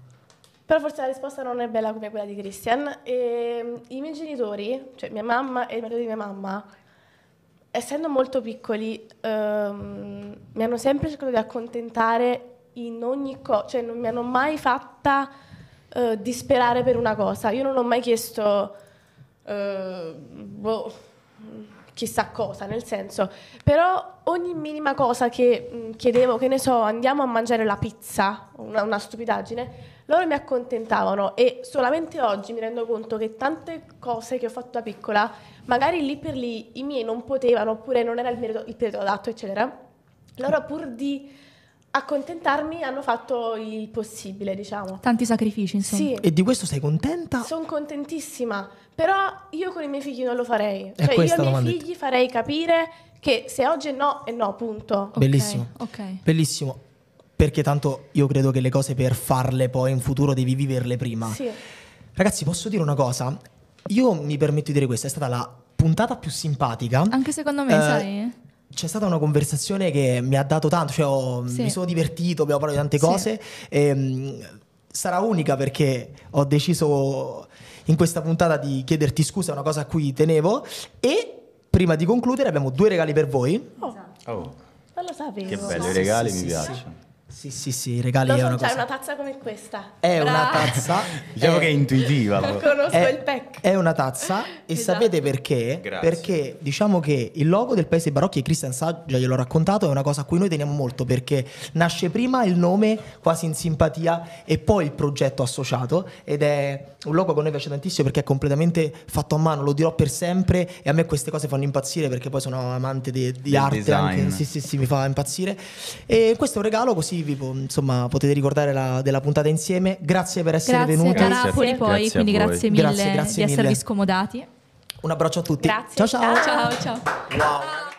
Speaker 4: Però forse la risposta non è bella come quella di Christian. E, ehm, I miei genitori, cioè mia mamma e il marito di mia mamma, essendo molto piccoli, ehm, mi hanno sempre cercato di accontentare in ogni cosa, cioè non mi hanno mai fatta eh, disperare per una cosa. Io non ho mai chiesto eh, boh, chissà cosa, nel senso, però ogni minima cosa che mh, mm, chiedevo, che ne so, andiamo a mangiare la pizza, una, una, stupidaggine, loro mi accontentavano e solamente oggi mi rendo conto che tante cose che ho fatto da piccola, magari lì per lì i miei non potevano oppure non era il periodo, il periodo adatto, eccetera, loro pur di accontentarmi hanno fatto il possibile, diciamo.
Speaker 2: Tanti sacrifici, insomma. Sì. E di questo sei
Speaker 4: contenta? Sono contentissima, però io con i miei figli non lo farei. È cioè io ai miei figli detto. farei capire che se oggi è no, è no, punto. Okay. Bellissimo. Okay.
Speaker 1: Bellissimo. Perché tanto io credo che le cose per farle poi in futuro devi viverle prima. Sì. Ragazzi, posso dire una cosa? Io mi permetto di dire questa, è stata la puntata più simpatica.
Speaker 2: Anche secondo me, eh, sai?
Speaker 1: c'è stata una conversazione che mi ha dato tanto, cioè ho, sì. mi sono divertito, abbiamo parlato di tante cose. Sì. Ehm, e, sarà unica perché ho deciso in questa puntata di chiederti scusa, è una cosa a cui tenevo. E prima di concludere abbiamo due regali per voi. Oh. oh.
Speaker 4: Non lo sapevo. Che belli,
Speaker 1: i regali sì, mi piacciono. Sì, sì, sì, regali Lo so, è una cioè, cosa.
Speaker 4: una tazza come questa. È Bra- una tazza. (laughs)
Speaker 1: diciamo è, che è intuitiva. (laughs)
Speaker 4: Conosco è, il pack.
Speaker 1: È una tazza e esatto. sapete perché? Grazie. Perché diciamo che il logo del Paese dei Barocchi, e Christian sa, già gliel'ho raccontato, è una cosa a cui noi teniamo molto perché nasce prima il nome quasi in simpatia e poi il progetto associato ed è un logo che a noi piace tantissimo perché è completamente fatto a mano, lo dirò per sempre e a me queste cose fanno impazzire perché poi sono amante di, di arte. Anche, sì, sì, sì, mi fa impazzire. E questo è un regalo così motivi, insomma, potete ricordare la, della puntata insieme. Grazie per essere grazie, venuti. Grazie, pure poi, grazie quindi grazie mille grazie, grazie di mille. esservi
Speaker 2: scomodati.
Speaker 1: Un abbraccio a tutti. Grazie. Ciao ciao.
Speaker 2: Ciao ciao. Wow.